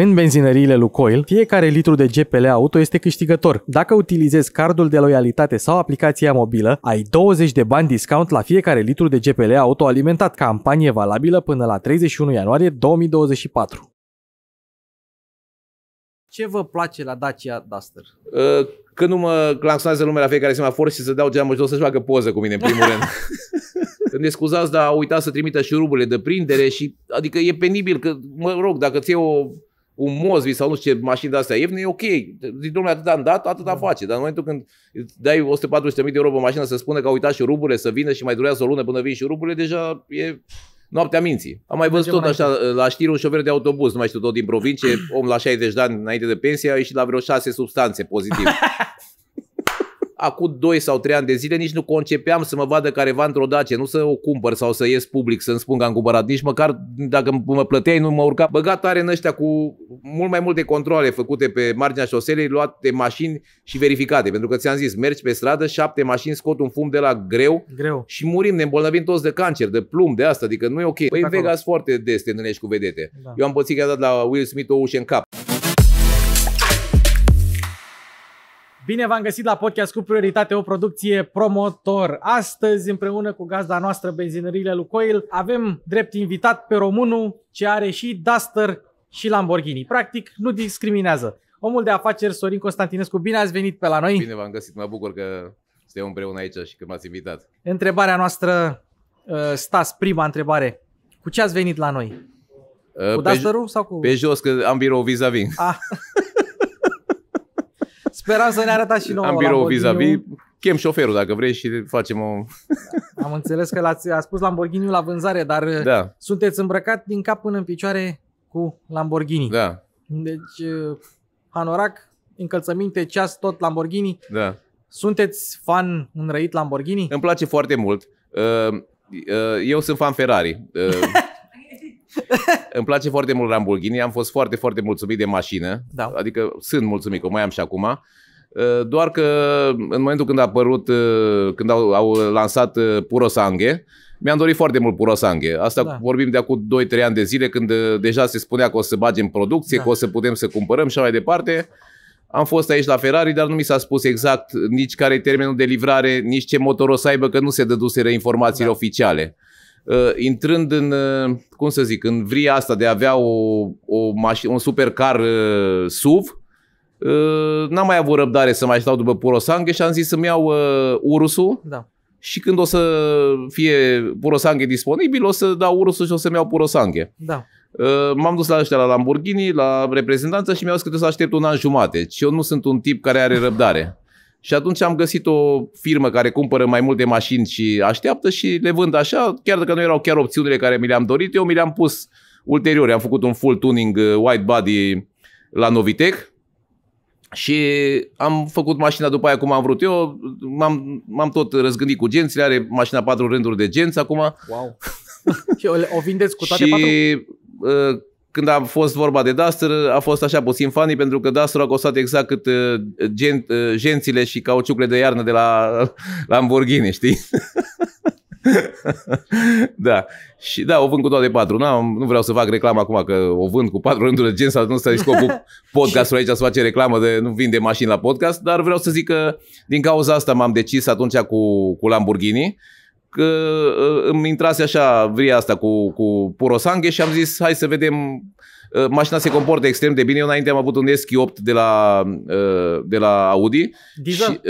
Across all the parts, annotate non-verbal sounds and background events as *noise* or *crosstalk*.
În benzinăriile Lucoil, fiecare litru de GPL auto este câștigător. Dacă utilizezi cardul de loialitate sau aplicația mobilă, ai 20 de bani discount la fiecare litru de GPL auto alimentat. Campanie valabilă până la 31 ianuarie 2024. Ce vă place la Dacia Duster? Ă, că nu mă clansonează lumea la fiecare semafor și să dau geamă și să-și facă poză cu mine în primul rând. *laughs* ne scuzați, dar a uitat să trimită șuruburile de prindere și, adică e penibil că, mă rog, dacă ți o un Mozvi sau nu știu ce mașini de-astea ieftine, e ok. Zici, domnule, atâta am dat, atâta da. face. Dar în momentul când dai 140.000 de euro pe mașină să spună că au uitat și ruburile să vină și mai durează o lună până vin și ruburile, deja e noaptea minții. Am mai văzut tot așa la știri un șofer de autobuz, nu mai știu tot din provincie, om la 60 de ani înainte de pensie, a ieșit la vreo șase substanțe pozitive. *laughs* acum 2 sau 3 ani de zile nici nu concepeam să mă vadă careva într-o dace, nu să o cumpăr sau să ies public să-mi spun că am cumpărat, nici măcar dacă mă plăteai nu mă urca. Băgat are în ăștia cu mult mai multe controle făcute pe marginea șoselei, luate mașini și verificate, pentru că ți-am zis, mergi pe stradă, șapte mașini scot un fum de la greu, greu. și murim, ne îmbolnăvim toți de cancer, de plumb, de asta, adică nu e ok. Păi în Vegas foarte des te întâlnești cu vedete. Da. Eu am pățit că a dat la Will Smith o ușă în cap. Bine v-am găsit la podcast cu prioritate, o producție promotor. Astăzi, împreună cu gazda noastră, benzinările Lucoil, avem drept invitat pe românul ce are și Duster și Lamborghini. Practic, nu discriminează. Omul de afaceri Sorin Constantinescu, bine ați venit pe la noi. Bine v-am găsit, mă bucur că suntem împreună aici și că m-ați invitat. Întrebarea noastră, uh, stați, prima întrebare. Cu ce ați venit la noi? Uh, cu pe, Dusterul sau cu... Pe jos, că am birou vis-a-vis. Ah. *laughs* Speram să ne arătați și nouă. Am birou vis-a-vis, chem șoferul dacă vrei și facem o... *laughs* am înțeles că l-ați a spus lamborghini la vânzare, dar uh, da. sunteți îmbrăcat din cap până în picioare cu Lamborghini. Da. Deci, hanorac, uh, încălțăminte, ceas, tot Lamborghini. Da. Sunteți fan înrăit Lamborghini? Îmi place foarte mult. Uh, eu sunt fan Ferrari. *laughs* Îmi place foarte mult Lamborghini, am fost foarte, foarte mulțumit de mașină, da. adică sunt mulțumit, că mai am și acum. Uh, doar că în momentul când a apărut, uh, când au, au lansat uh, Puro Sanghe, mi-am dorit foarte mult Puro Sanghe. Asta da. vorbim de acum 2-3 ani de zile, când deja se spunea că o să bagem producție, da. că o să putem să cumpărăm și mai departe. Am fost aici la Ferrari, dar nu mi s-a spus exact nici care e termenul de livrare, nici ce motor o să aibă, că nu se dăduseră informațiile da. oficiale. Uh, intrând în, uh, cum să zic, în vria asta de a avea o, o maș- un supercar uh, SUV, n-am mai avut răbdare să mai stau după Purosanghe și am zis să-mi iau Urusul. Da. Și când o să fie Purosanghe disponibil, o să dau Urusul și o să-mi iau Purosanghe. Da. M-am dus la ăștia la Lamborghini, la reprezentanță și mi-au zis că trebuie să aștept un an jumate. Și eu nu sunt un tip care are răbdare. Și atunci am găsit o firmă care cumpără mai multe mașini și așteaptă și le vând așa, chiar dacă nu erau chiar opțiunile care mi le-am dorit, eu mi le-am pus ulterior. Am făcut un full tuning uh, white body la Novitec și am făcut mașina după aia cum am vrut eu. M-am, m-am tot răzgândit cu gențile, are mașina patru rânduri de genți acum. Wow! *laughs* și o, o vindeți cu toate și, patru? Uh, când a fost vorba de Duster, a fost așa puțin funny pentru că Duster a costat exact cât uh, gen, uh, gențile și cauciucle de iarnă de la *laughs* Lamborghini, știi? *laughs* da. Și da, o vând cu toate patru. Na, nu vreau să fac reclamă acum că o vând cu patru rânduri de gen sau nu stai scopul *laughs* podcastului aici să face reclamă de nu vinde mașini la podcast, dar vreau să zic că din cauza asta m-am decis atunci cu, cu Lamborghini că ă, îmi intrase așa vria asta cu, cu Purosanghe și am zis hai să vedem ă, mașina se comportă extrem de bine. Eu înainte am avut un SQ8 de la, ă, de la Audi. Diesel? Și,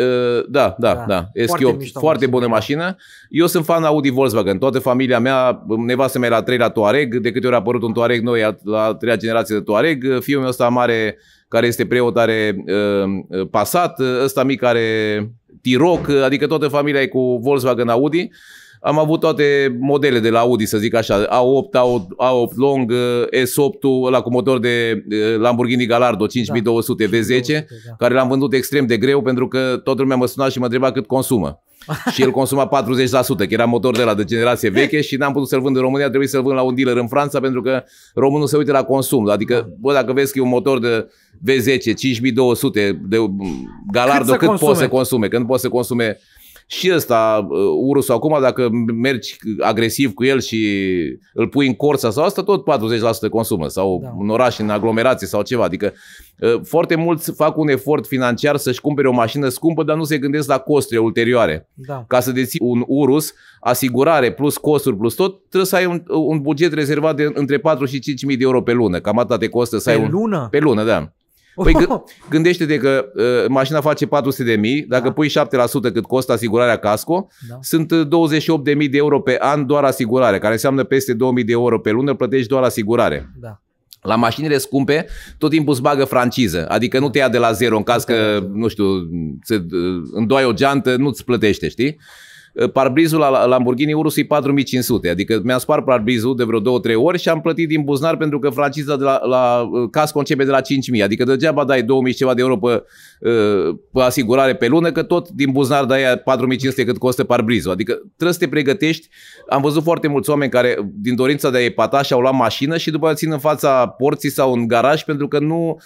da, da, da, da. SQ8, foarte, mișto, foarte bună da. mașină. Eu sunt fan Audi Volkswagen. Toată familia mea, nevastă mea la trei la Touareg, de câte ori a apărut un Touareg noi la treia generație de Touareg, fiul meu ăsta mare care este preot are uh, pasat, ăsta mic are Tiroc, adică toată familia e cu Volkswagen Audi. Am avut toate modele de la Audi, să zic așa, A8, A8, A8 Long, S8-ul, la cu motor de Lamborghini Gallardo 5200 da. V10, da. care l-am vândut extrem de greu pentru că toată lumea mă suna și mă întreba cât consumă. *laughs* și el consuma 40%, că era motor de la de generație veche și n-am putut să-l vând în România, trebuie să-l vând la un dealer în Franța pentru că românul se uită la consum. Adică, bă, dacă vezi că e un motor de V10, 5200 de Galardo, cât, cât poți să consume? Când poți să consume și ăsta, uh, ursul acum, dacă mergi agresiv cu el și îl pui în corsa sau asta, tot 40% consumă sau da. în oraș, în aglomerație sau ceva. Adică uh, foarte mulți fac un efort financiar să-și cumpere o mașină scumpă, dar nu se gândesc la costurile ulterioare. Da. Ca să deții un urus, asigurare plus costuri plus tot, trebuie să ai un, un buget rezervat de între 4 și 5.000 de euro pe lună. Cam atât te costă să pe ai un... Pe lună? Pe lună, da. Păi oh. gândește-te că uh, mașina face 400 de mii, dacă da. pui 7% cât costă asigurarea casco, da. sunt 28 uh, de mii de euro pe an doar asigurare, care înseamnă peste 2000 de euro pe lună, plătești doar asigurare. Da. La mașinile scumpe, tot timpul îți bagă franciză. Adică nu te ia de la zero în caz că, nu știu, uh, îndoai o geantă, nu-ți plătește, știi? Eh, parbrizul la Lamborghini Urus e 4500, adică mi-a spart parbrizul de vreo 2-3 ori și am plătit din buzunar pentru că franciza de la, la eh, casco începe de la 5000, adică degeaba dai 2000 și ceva de euro pe, eh, pe asigurare pe lună, că tot din buzunar dai 4500 cât costă parbrizul, adică trebuie să te pregătești. Am văzut foarte mulți oameni care din dorința de a epata și-au luat mașină și după aceea țin în fața porții sau în garaj pentru că nu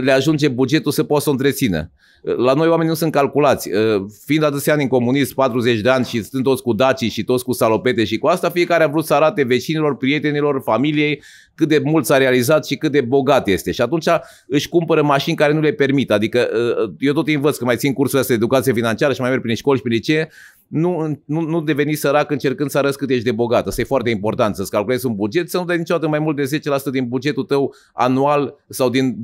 le ajunge bugetul să poată să o întrețină. La noi oamenii nu sunt calculați. Uh, fiind atâția ani în comunism, 40 de ani și stând toți cu dacii și toți cu salopete și cu asta, fiecare a vrut să arate vecinilor, prietenilor, familiei cât de mult s-a realizat și cât de bogat este. Și atunci își cumpără mașini care nu le permit. Adică ă, ă, eu tot învăț că mai țin cursul ăsta de educație financiară și mai merg prin școli și prin licee, nu, nu, nu deveni sărac încercând să arăți cât ești de bogat. Asta e foarte important, să-ți calculezi un buget, să nu dai niciodată mai mult de 10% din bugetul tău anual sau din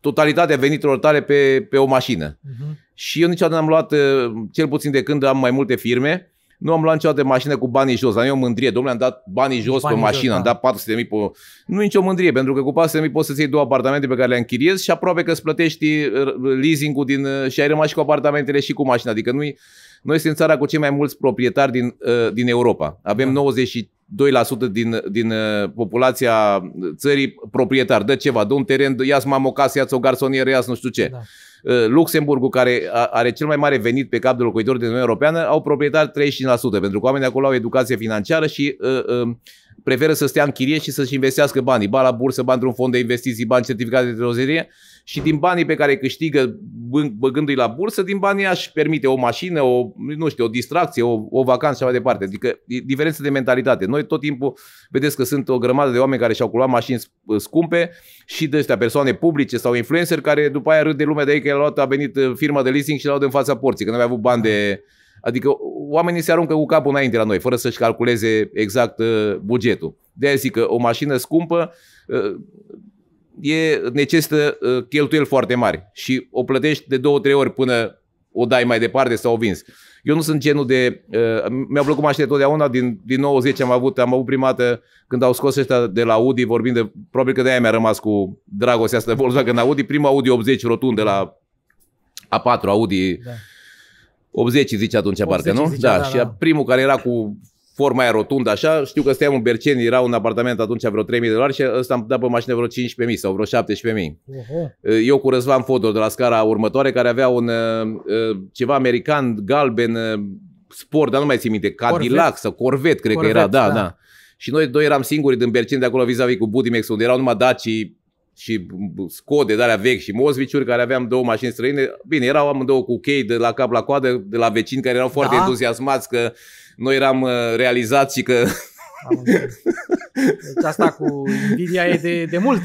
totalitatea veniturilor tale pe, pe o mașină. Uh-huh. Și eu niciodată n-am luat, ă, cel puțin de când am mai multe firme, nu am luat niciodată mașină cu banii jos. Am eu mândrie. Domnule, am dat banii jos banii pe mașină. Jos, am da. dat 400.000 pe... Nu nicio mândrie, pentru că cu 400.000 poți să-ți iei două apartamente pe care le închiriezi și aproape că îți plătești uh, leasing-ul din... Uh, și ai rămas și cu apartamentele și cu mașina. Adică nu Noi suntem țara cu cei mai mulți proprietari din, uh, din Europa. Avem 92 da. din, din populația țării proprietar. Dă ceva, dă un teren, ia-ți mamă o casă, ia-ți o garsonieră, ia-ți nu știu ce. Da. Uh, Luxemburgul, care are cel mai mare venit pe cap de locuitor din Uniunea Europeană, au proprietari 35%, pentru că oamenii acolo au educație financiară și uh, uh, preferă să stea în chirie și să-și investească banii. bani la bursă, bani într-un fond de investiții, bani certificate de trezorerie și din banii pe care câștigă băgându-i la bursă, din banii aș permite o mașină, o, nu știu, o distracție, o, o vacanță și așa mai departe. Adică diferență de mentalitate. Noi tot timpul vedeți că sunt o grămadă de oameni care și-au curat mașini uh, scumpe și de astea persoane publice sau influencer care după aia râd de lumea de ei că a luat, a venit uh, firma de leasing și l-au dat în fața porții, că nu avea avut bani de, Adică oamenii se aruncă cu capul înainte la noi, fără să-și calculeze exact uh, bugetul. De aia zic că o mașină scumpă uh, e, necesită uh, cheltuieli foarte mari și o plătești de două, trei ori până o dai mai departe sau o vinzi. Eu nu sunt genul de... Uh, mi-au plăcut mașinile totdeauna, din, din 90 am avut, am avut prima dată când au scos ăștia de la Audi, vorbind de... Probabil că de-aia mi-a rămas cu dragostea asta de Volkswagen Audi, prima Audi 80 rotund de la A4, Audi da. 80 zice atunci 80, parcă, nu? Zicea, da, da, și da. primul care era cu forma aia rotundă, așa, știu că stăteam în Berceni, era un apartament atunci vreo 3.000 de dolari și ăsta am dat pe mașină vreo 15.000 sau vreo 17.000. Uh-huh. Eu cu Răzvan Fodor de la scara următoare, care avea un uh, uh, ceva american galben, uh, sport, dar nu mai țin minte, Cadillac sau Corvette, cred Corvette, că era, da, da. da. Și noi doi eram singuri din Berceni de acolo vis-a-vis cu Budimex, unde erau numai Daci și Scode de alea vechi și mozviciuri care aveam două mașini străine. Bine, erau amândouă cu chei de la cap la coadă, de la vecini care erau foarte da. entuziasmați că noi eram uh, realizați și că deci asta cu invidia e de, de mult.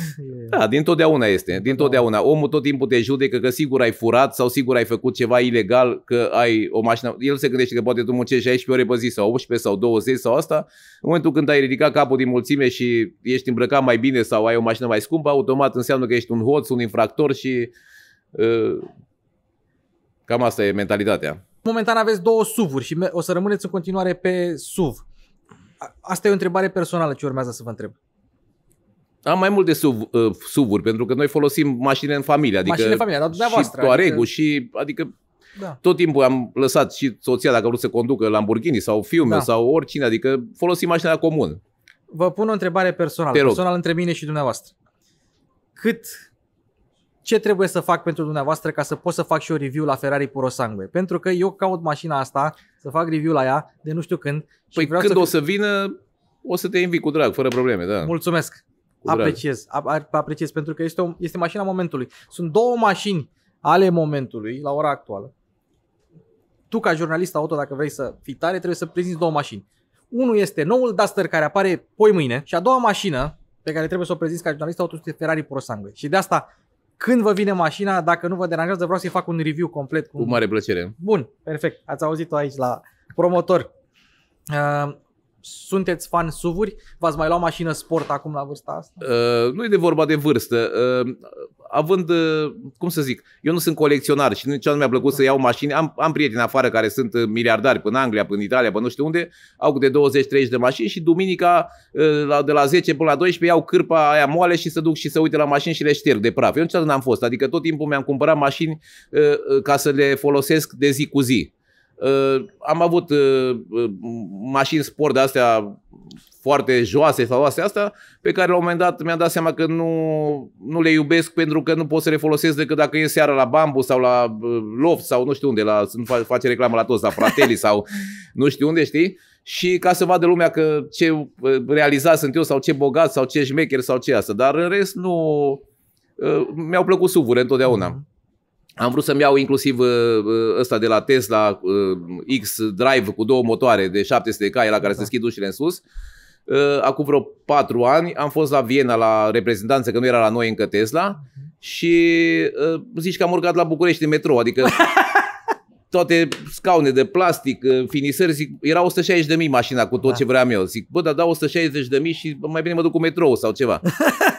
Da, din totdeauna este. Din totdeauna. Da. Omul tot timpul te judecă că sigur ai furat sau sigur ai făcut ceva ilegal, că ai o mașină. El se gândește că poate tu muncești 16 ore pe zi sau 18 sau 20 sau asta. În momentul când ai ridicat capul din mulțime și ești îmbrăcat mai bine sau ai o mașină mai scumpă, automat înseamnă că ești un hoț, un infractor și uh, cam asta e mentalitatea. Momentan aveți două SUV-uri și o să rămâneți în continuare pe SUV. Asta e o întrebare personală ce urmează să vă întreb. Am mai multe SUV, uh, SUV-uri, pentru că noi folosim mașini în familie. Adică mașini în familie, dar dumneavoastră. Și touareg adică... și... Adică da. Tot timpul am lăsat și soția dacă a vrut să conducă Lamborghini sau fiul meu da. sau oricine, adică folosim mașina comun. Vă pun o întrebare personală, personal între mine și dumneavoastră. Cât ce trebuie să fac pentru dumneavoastră ca să pot să fac și eu review la Ferrari sangue. Pentru că eu caut mașina asta, să fac review la ea de nu știu când. Păi și vreau când să... o să vină, o să te invit cu drag, fără probleme, da. Mulțumesc. apreciez, apreciez, pentru că este, o, este mașina momentului. Sunt două mașini ale momentului, la ora actuală. Tu, ca jurnalist auto, dacă vrei să fii tare, trebuie să prezinți două mașini. Unul este noul Duster care apare poi mâine și a doua mașină pe care trebuie să o prezinți ca jurnalist auto este Ferrari Purosangue. Și de asta când vă vine mașina, dacă nu vă deranjează, vreau să-i fac un review complet. Cu, cu mare plăcere. Bun, perfect. Ați auzit-o aici la promotor. Uh, sunteți fan suvuri? V-ați mai luat mașină sport acum la vârsta asta? Uh, nu e de vorba de vârstă. Uh, având, uh, cum să zic, eu nu sunt colecționar și nici nu mi-a plăcut să iau mașini. Am, am prieteni afară care sunt uh, miliardari până Anglia, până Italia, până nu știu unde, au de 20-30 de mașini și duminica uh, de la 10 până la 12 iau cârpa aia moale și se duc și se uite la mașini și le șterg de praf. Eu niciodată n-am fost, adică tot timpul mi-am cumpărat mașini uh, uh ca să le folosesc de zi cu zi. Ă, am avut ă, ă, mașini sport de astea foarte joase sau astea, astea pe care la un moment dat mi-am dat seama că nu, nu le iubesc pentru că nu pot să le folosesc decât dacă e seara la Bambu sau la Loft sau nu știu unde, la, să nu face reclamă la toți, la Fratelli sau nu știu unde, știi? Și ca să vadă lumea că ce realizat sunt eu sau ce bogat sau ce șmecher sau ce asta. Dar în rest nu... Mi-au plăcut suvure întotdeauna. Mm-hmm. Am vrut să-mi iau inclusiv uh, uh, ăsta de la Tesla uh, X-Drive cu două motoare de 700 de cai la care da. se deschid ușile în sus. Acum vreo patru ani am fost la Viena la reprezentanță, că nu era la noi încă Tesla mhm. și zici că am urcat la București în metrou, adică *laughs* toate scaune de plastic, finisări, zic, era 160 de mii mașina cu tot da. ce vreau eu. Zic, bă, dar da 160 da, de mii și mai bine mă duc cu metrou sau ceva. *laughs*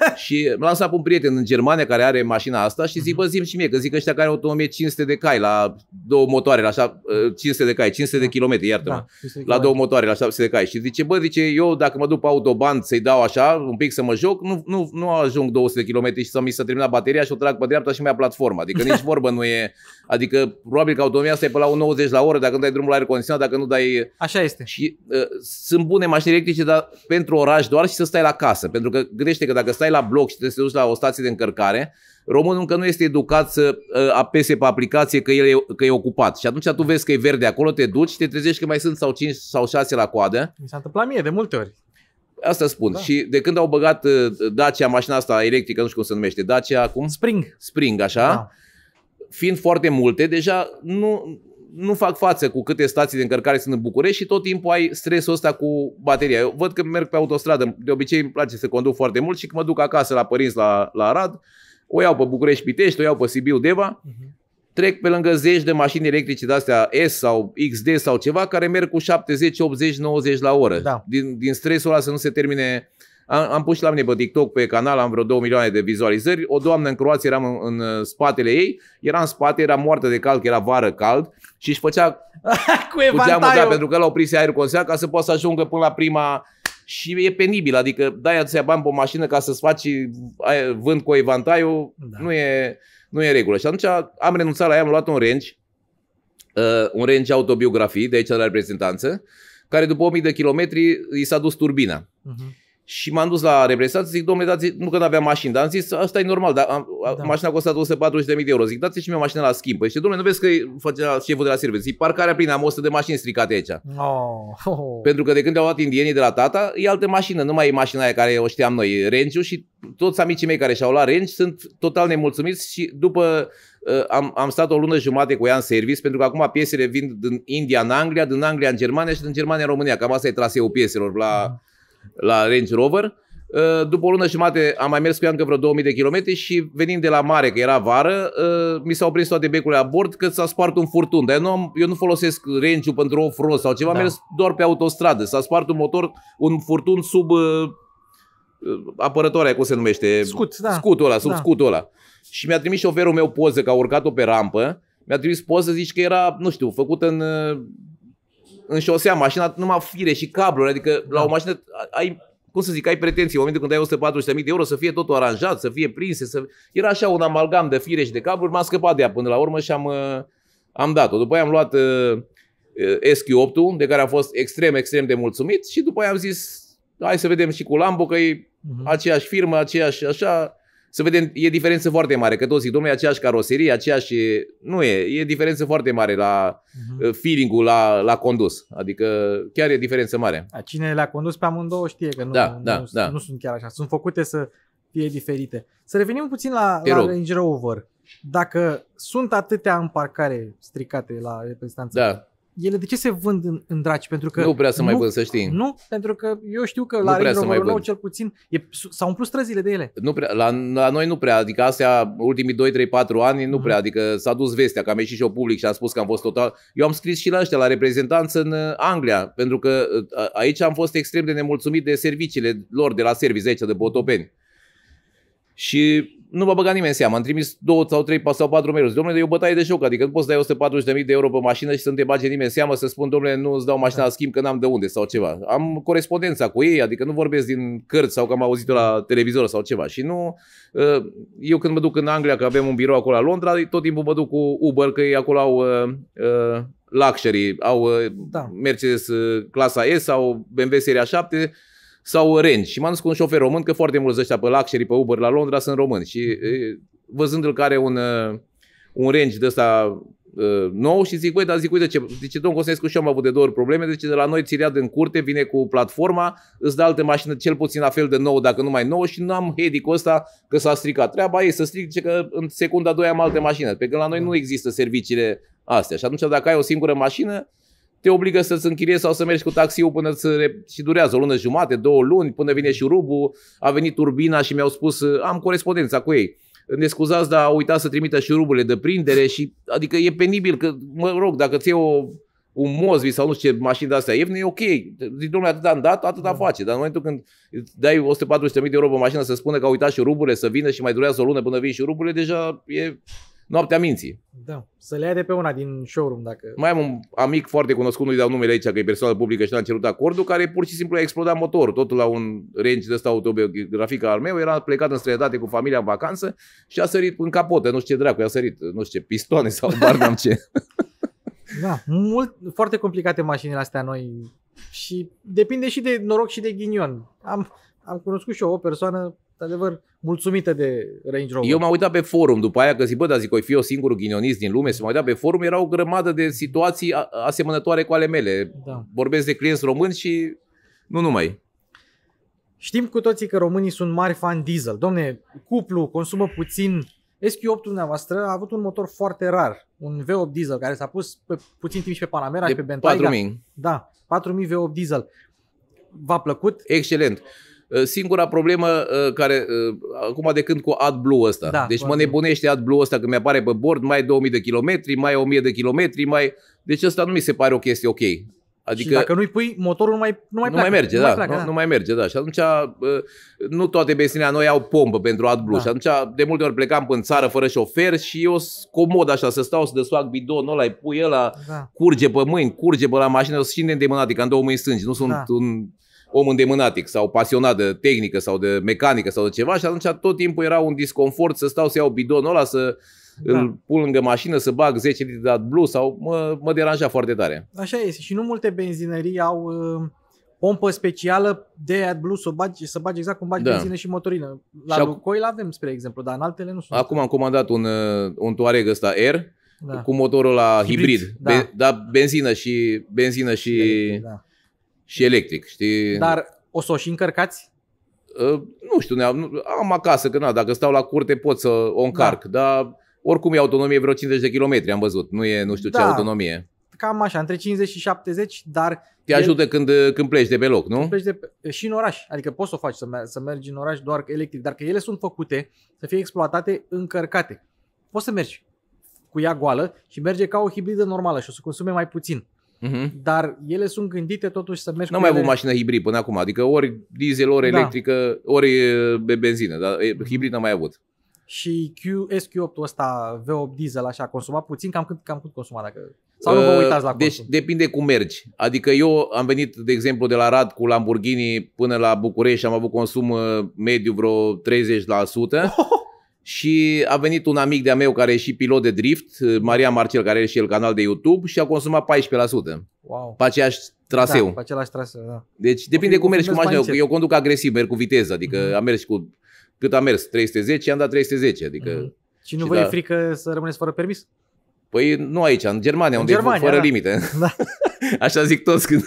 *laughs* și m-am lansat pe un prieten în Germania care are mașina asta și zic, mhm. bă, zim și mie, că zic că ăștia care au 1500 de cai la două motoare, la așa, 500 ă, de cai, 500 de da. kilometri, iartă da, la două motoare, la 700 de cai. Și zice, bă, zice, eu dacă mă duc pe autoban să-i dau așa, un pic să mă joc, nu, nu, nu ajung 200 de kilometri și să mi s-a terminat bateria și o trag pe dreapta și mi-a platforma. Adică nici *laughs* vorbă nu e, adică probabil că autonomia asta e pe la 90 la oră, dacă nu dai drumul la aer condiționat, dacă nu dai... Așa este. Și uh, sunt bune mașini electrice, dar pentru oraș doar și să stai la casă. Pentru că gândește că dacă stai stai la bloc și trebuie să te duci la o stație de încărcare, românul încă nu este educat să uh, apese pe aplicație că, el e, că e ocupat. Și atunci tu vezi că e verde acolo, te duci și te trezești că mai sunt sau 5 sau 6 la coadă. Mi s-a întâmplat mie de multe ori. Asta spun. Da. Și de când au băgat uh, Dacia, mașina asta electrică, nu știu cum se numește, Dacia acum? Spring. Spring, așa. Da. Fiind foarte multe, deja nu, nu fac față cu câte stații de încărcare sunt în București și tot timpul ai stresul ăsta cu bateria. Eu văd că merg pe autostradă, de obicei îmi place să conduc foarte mult și când mă duc acasă la părinți la, la Arad, o iau pe București Pitești, o iau pe Sibiu Deva, uh-huh. Mhm. trec pe lângă zeci de mașini electrice de astea S sau XD sau ceva care merg cu 70, 80, 90 la oră. Da. Din, din stresul ăla să nu se termine uh, am, am pus și la mine pe TikTok, pe canal, am vreo 2 milioane de vizualizări. O doamnă în Croația, eram în, în spatele ei, era în spate, era moartă de cald, că era vară cald și își făcea *laughs* cu, cu geamul, da, pentru că l au prins aerul consea ca să poată să ajungă până la prima și e penibil, adică dai atâția bani pe o mașină ca să-ți faci vânt cu evantaiul, da. nu, e, nu e regulă. Și atunci am renunțat la ea, am luat un range, uh, un range autobiografii de aici de la reprezentanță, care după 1000 de kilometri i s-a dus turbina. Uh-huh. Și m-am dus la represați, zic, domnule, dați nu că nu aveam mașină, dar am zis, asta e normal, dar am, da. mașina a costat 240.000 de euro, zic, dați și mie mașina la schimb. Păi și domnule, nu vezi că face șeful de la serviciu, zic, parcarea plină, am 100 de mașini stricate aici. Oh. Pentru că de când au luat indienii de la tata, e altă mașină, nu mai e mașina aia care o știam noi, range și toți amicii mei care și-au luat Range sunt total nemulțumiți și după ă, am, am stat o lună jumate cu ea în service, pentru că acum piesele vin din India în Anglia, din Anglia în Germania și din Germania în România. Cam asta e traseul pieselor la, da la Range Rover. Uh, după o lună și jumate am mai mers cu ea încă vreo 2000 de kilometri și venind de la mare, că era vară, uh, mi s-au prins toate becurile la bord că s-a spart un furtun. Dar eu nu, am, eu nu folosesc range pentru off-road sau ceva, da. am mers doar pe autostradă. S-a spart un motor, un furtun sub uh, apărătoarea, cum se numește? Scut, da. Scutul ăla, sub da. scutul ăla. Și mi-a trimis șoferul meu poză că a urcat-o pe rampă mi-a trimis poză, zici că era, nu știu, făcută în în șosea mașina numai fire și cabluri, adică da. la o mașină ai, cum să zic, ai pretenții, în momentul când ai 140.000 de euro să fie totul aranjat, să fie prinse, să... era așa un amalgam de fire și de cabluri, m-am scăpat de ea până la urmă și am, uh, am dat-o. După aia am luat uh, uh sq 8 de care am fost extrem, extrem de mulțumit și după aia am zis, hai să vedem și cu Lambo, că e uh-huh. aceeași firmă, aceeași așa, să vedem, e diferență foarte mare, că toți zic, domnule, aceeași caroserie, aceeași... Nu e, e diferență foarte mare la uh-huh. feeling-ul la, la condus. Adică chiar e diferență mare. A cine le-a condus pe amândouă știe că nu, da, nu, da, nu, da. nu sunt chiar așa. Sunt făcute să fie diferite. Să revenim puțin la, la Range Rover. Dacă sunt atâtea împarcare stricate la reprezentanță, da ele de ce se vând în, în draci? Pentru că nu prea să nu, mai vând, să știi. Nu, pentru că eu știu că la Range mai vând. cel puțin e, s-au umplut străzile de ele. Nu prea, la, la, noi nu prea, adică astea ultimii 2, 3, 4 ani nu mm prea, adică s-a dus vestea că am ieșit și eu public și am spus că am fost total. Eu am scris și la ăștia, la reprezentanță în uh, Anglia, pentru că uh, aici am fost extrem de nemulțumit de serviciile lor de la service aici de Botopeni. Și nu m-a băgat nimeni în seamă. Am trimis două sau trei sau patru mail Domnule, e o bătaie de joc, adică nu poți să dai 140.000 de euro pe mașină și să nu te bage nimeni în seamă să spun, domnule, nu îți dau mașina la schimb că n-am de unde sau ceva. Am corespondența cu ei, adică nu vorbesc din cărți sau că am auzit-o la televizor sau ceva. Și nu, ă, eu când mă duc în Anglia, că avem un birou acolo la Londra, tot timpul mă duc cu Uber, că ei acolo au ă, ă, luxury, au da. Mercedes clasa S sau BMW seria 7, sau Ren. Și m-am dus cu un șofer român, că foarte mulți ăștia pe Luxury, pe Uber, la Londra sunt români. Și văzându-l care un, un range de ăsta nou și zic, băi, dar zic, uite ce, zice, domnul Cosnescu și eu am avut de două ori probleme, deci de la noi ți în curte, vine cu platforma, îți dă altă mașină cel puțin la fel de nou dacă nu mai nou și nu am hedicul ăsta că s-a stricat. Treaba e să zice că în secunda a doua am alte mașină, pe când la noi nu există serviciile astea și atunci dacă ai o singură mașină, te obligă să-ți închiriezi sau să mergi cu taxiul până să re... și durează o lună jumate, două luni, până vine și rubul, a venit turbina și mi-au spus, am corespondența cu ei. Ne scuzați, dar a uitat să trimită și ruburile de prindere și, adică e penibil că, mă rog, dacă ți o un Mozvi sau nu știu ce mașini de-astea e ok. Din domnule, atât am dat, atât da. face. Dar în momentul când dai 140.000 de euro pe mașină să spună că a uitat și ruburile să vină și mai durează o lună până vin și ruburile, deja e Noaptea minții. Da, să le ia de pe una din showroom dacă... Mai am un amic foarte cunoscut, nu-i dau numele aici, că e persoană publică și n-a cerut acordul, care pur și simplu a explodat motorul, totul la un range de ăsta autobiografic al meu, era plecat în străinătate cu familia în vacanță și a sărit în capotă, nu știu ce dracu, a sărit, nu știu ce, pistoane sau *laughs* bar n-am ce. da, mult, foarte complicate mașinile astea noi și depinde și de noroc și de ghinion. Am, am cunoscut și eu o persoană într-adevăr, mulțumită de Range Rover. Eu m-am uitat pe forum după aia, că zic, bă, dar zic, o fi eu singurul ghinionist din lume, să mă uitat pe forum, era o grămadă de situații asemănătoare cu ale mele. Da. Vorbesc de clienți români și nu numai. Știm cu toții că românii sunt mari fan diesel. Domne, cuplu, consumă puțin. SQ8 dumneavoastră a avut un motor foarte rar, un V8 diesel, care s-a pus pe puțin timp și pe Panamera de și pe Bentayga. 4000. Da, 4000 V8 diesel. V-a plăcut? Excelent. Uh, singura problemă uh, care, uh, acum de când cu AdBlue ăsta, da, deci mă nebunește AdBlue ăsta că mi-apare pe bord mai 2000 de kilometri, mai 1000 de kilometri, mai... Deci asta nu mi se pare o chestie ok. Adică, și dacă nu-i pui, motorul nu mai, nu mai, nu mai merge, nu da, mai pleacă, nu, da. nu mai merge, da. Și atunci nu toate benzinele noi au pompă pentru AdBlue. Da. Și atunci de multe ori plecam în țară fără șofer și eu comod așa să stau să desfac bidonul ăla, îi pui ăla, da. curge pe mâini, curge pe la mașină, să și neîndemânat, adică am două mâini stângi, nu sunt da. un om îndemânatic sau pasionat de tehnică sau de mecanică sau de ceva și atunci tot timpul era un disconfort să stau să iau bidonul ăla, să da. îl pun lângă mașină, să bag 10 litri de blue sau mă, mă deranja foarte tare. Așa este și nu multe benzinării au uh, pompă specială de AdBlue să bagi, să bagi exact cum bagi da. benzină și motorină. La și Lucoil acu- avem, spre exemplu, dar în altele nu sunt. Acum am comandat un, uh, un Touareg ăsta R, da. cu motorul la hibrid, hibrid da. Be- da, benzină și benzină și da și electric, știi? Dar o să o și încărcați? Uh, nu știu, am, am acasă, că na, dacă stau la curte pot să o încarc, da. dar oricum e autonomie vreo 50 de kilometri, am văzut, nu e nu știu da. ce autonomie. Cam așa, între 50 și 70, dar... Te el... ajută când, uh, când pleci de pe loc, nu? Pleci de pe... Și în oraș, adică poți să o faci, să, mer- să mergi în oraș doar electric, dar că ele sunt făcute să fie exploatate, încărcate. Poți să mergi cu ea goală și merge ca o hibridă normală și o să consume mai puțin uh-huh. dar ele sunt gândite totuși să mergi Nu mai avut mașină hibrid până acum, adică ori diesel, ori da. electrică, ori benzină, dar hibrid n-am mai avut. Și Q, SQ8-ul ăsta, V8 diesel, așa, consumat puțin, cam cât, cam cât consuma dacă... Sau nu vă ă, uitați la deci consum? depinde cum mergi. Adică eu am venit, de exemplu, de la Rad cu Lamborghini până la București și am avut consum ă, mediu vreo 30%. Oh! *laughs* și a venit un amic de-a meu care e și pilot de drift, Maria Marcel, care are și el canal de YouTube și a consumat 14%. Wow. Pe aceeași traseu. Da, pe același traseu, da. Deci depinde cum mergi cu mașina. Eu, eu conduc agresiv, merg cu viteză, adică mm-hmm. am mers cu cât am mers, 310, am dat 310, adică... Mm-hmm. Și nu și vă da. e frică să rămâneți fără permis? Păi nu aici, în Germania, în unde Germania, e fără da. limite. Da. *laughs* Așa zic toți. Când...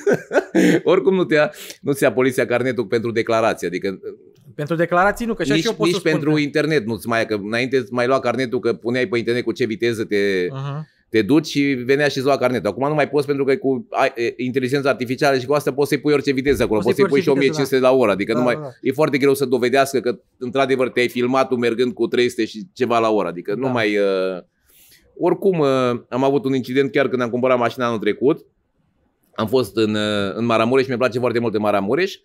*laughs* Oricum nu, te ia, nu ți ia poliția carnetul pentru declarație, adică pentru declarații nu, că și nici, eu pot Nici să pentru spun, internet nu-ți mai că înainte îți mai lua carnetul, că puneai pe internet cu ce viteză te, uh-huh. te duci și venea și zoa carnetul. Acum nu mai poți pentru că cu inteligența artificială și cu asta poți să-i pui orice viteză acolo, poți să-i pui, și 1500 da. la oră. Adică da, nu mai, da, da. e foarte greu să dovedească că într-adevăr te-ai filmat tu mergând cu 300 și ceva la oră. Adică da. nu mai... Uh, oricum, uh, am avut un incident chiar când am cumpărat mașina anul trecut. Am fost în, uh, în Maramureș, mi-e place foarte mult în Maramureș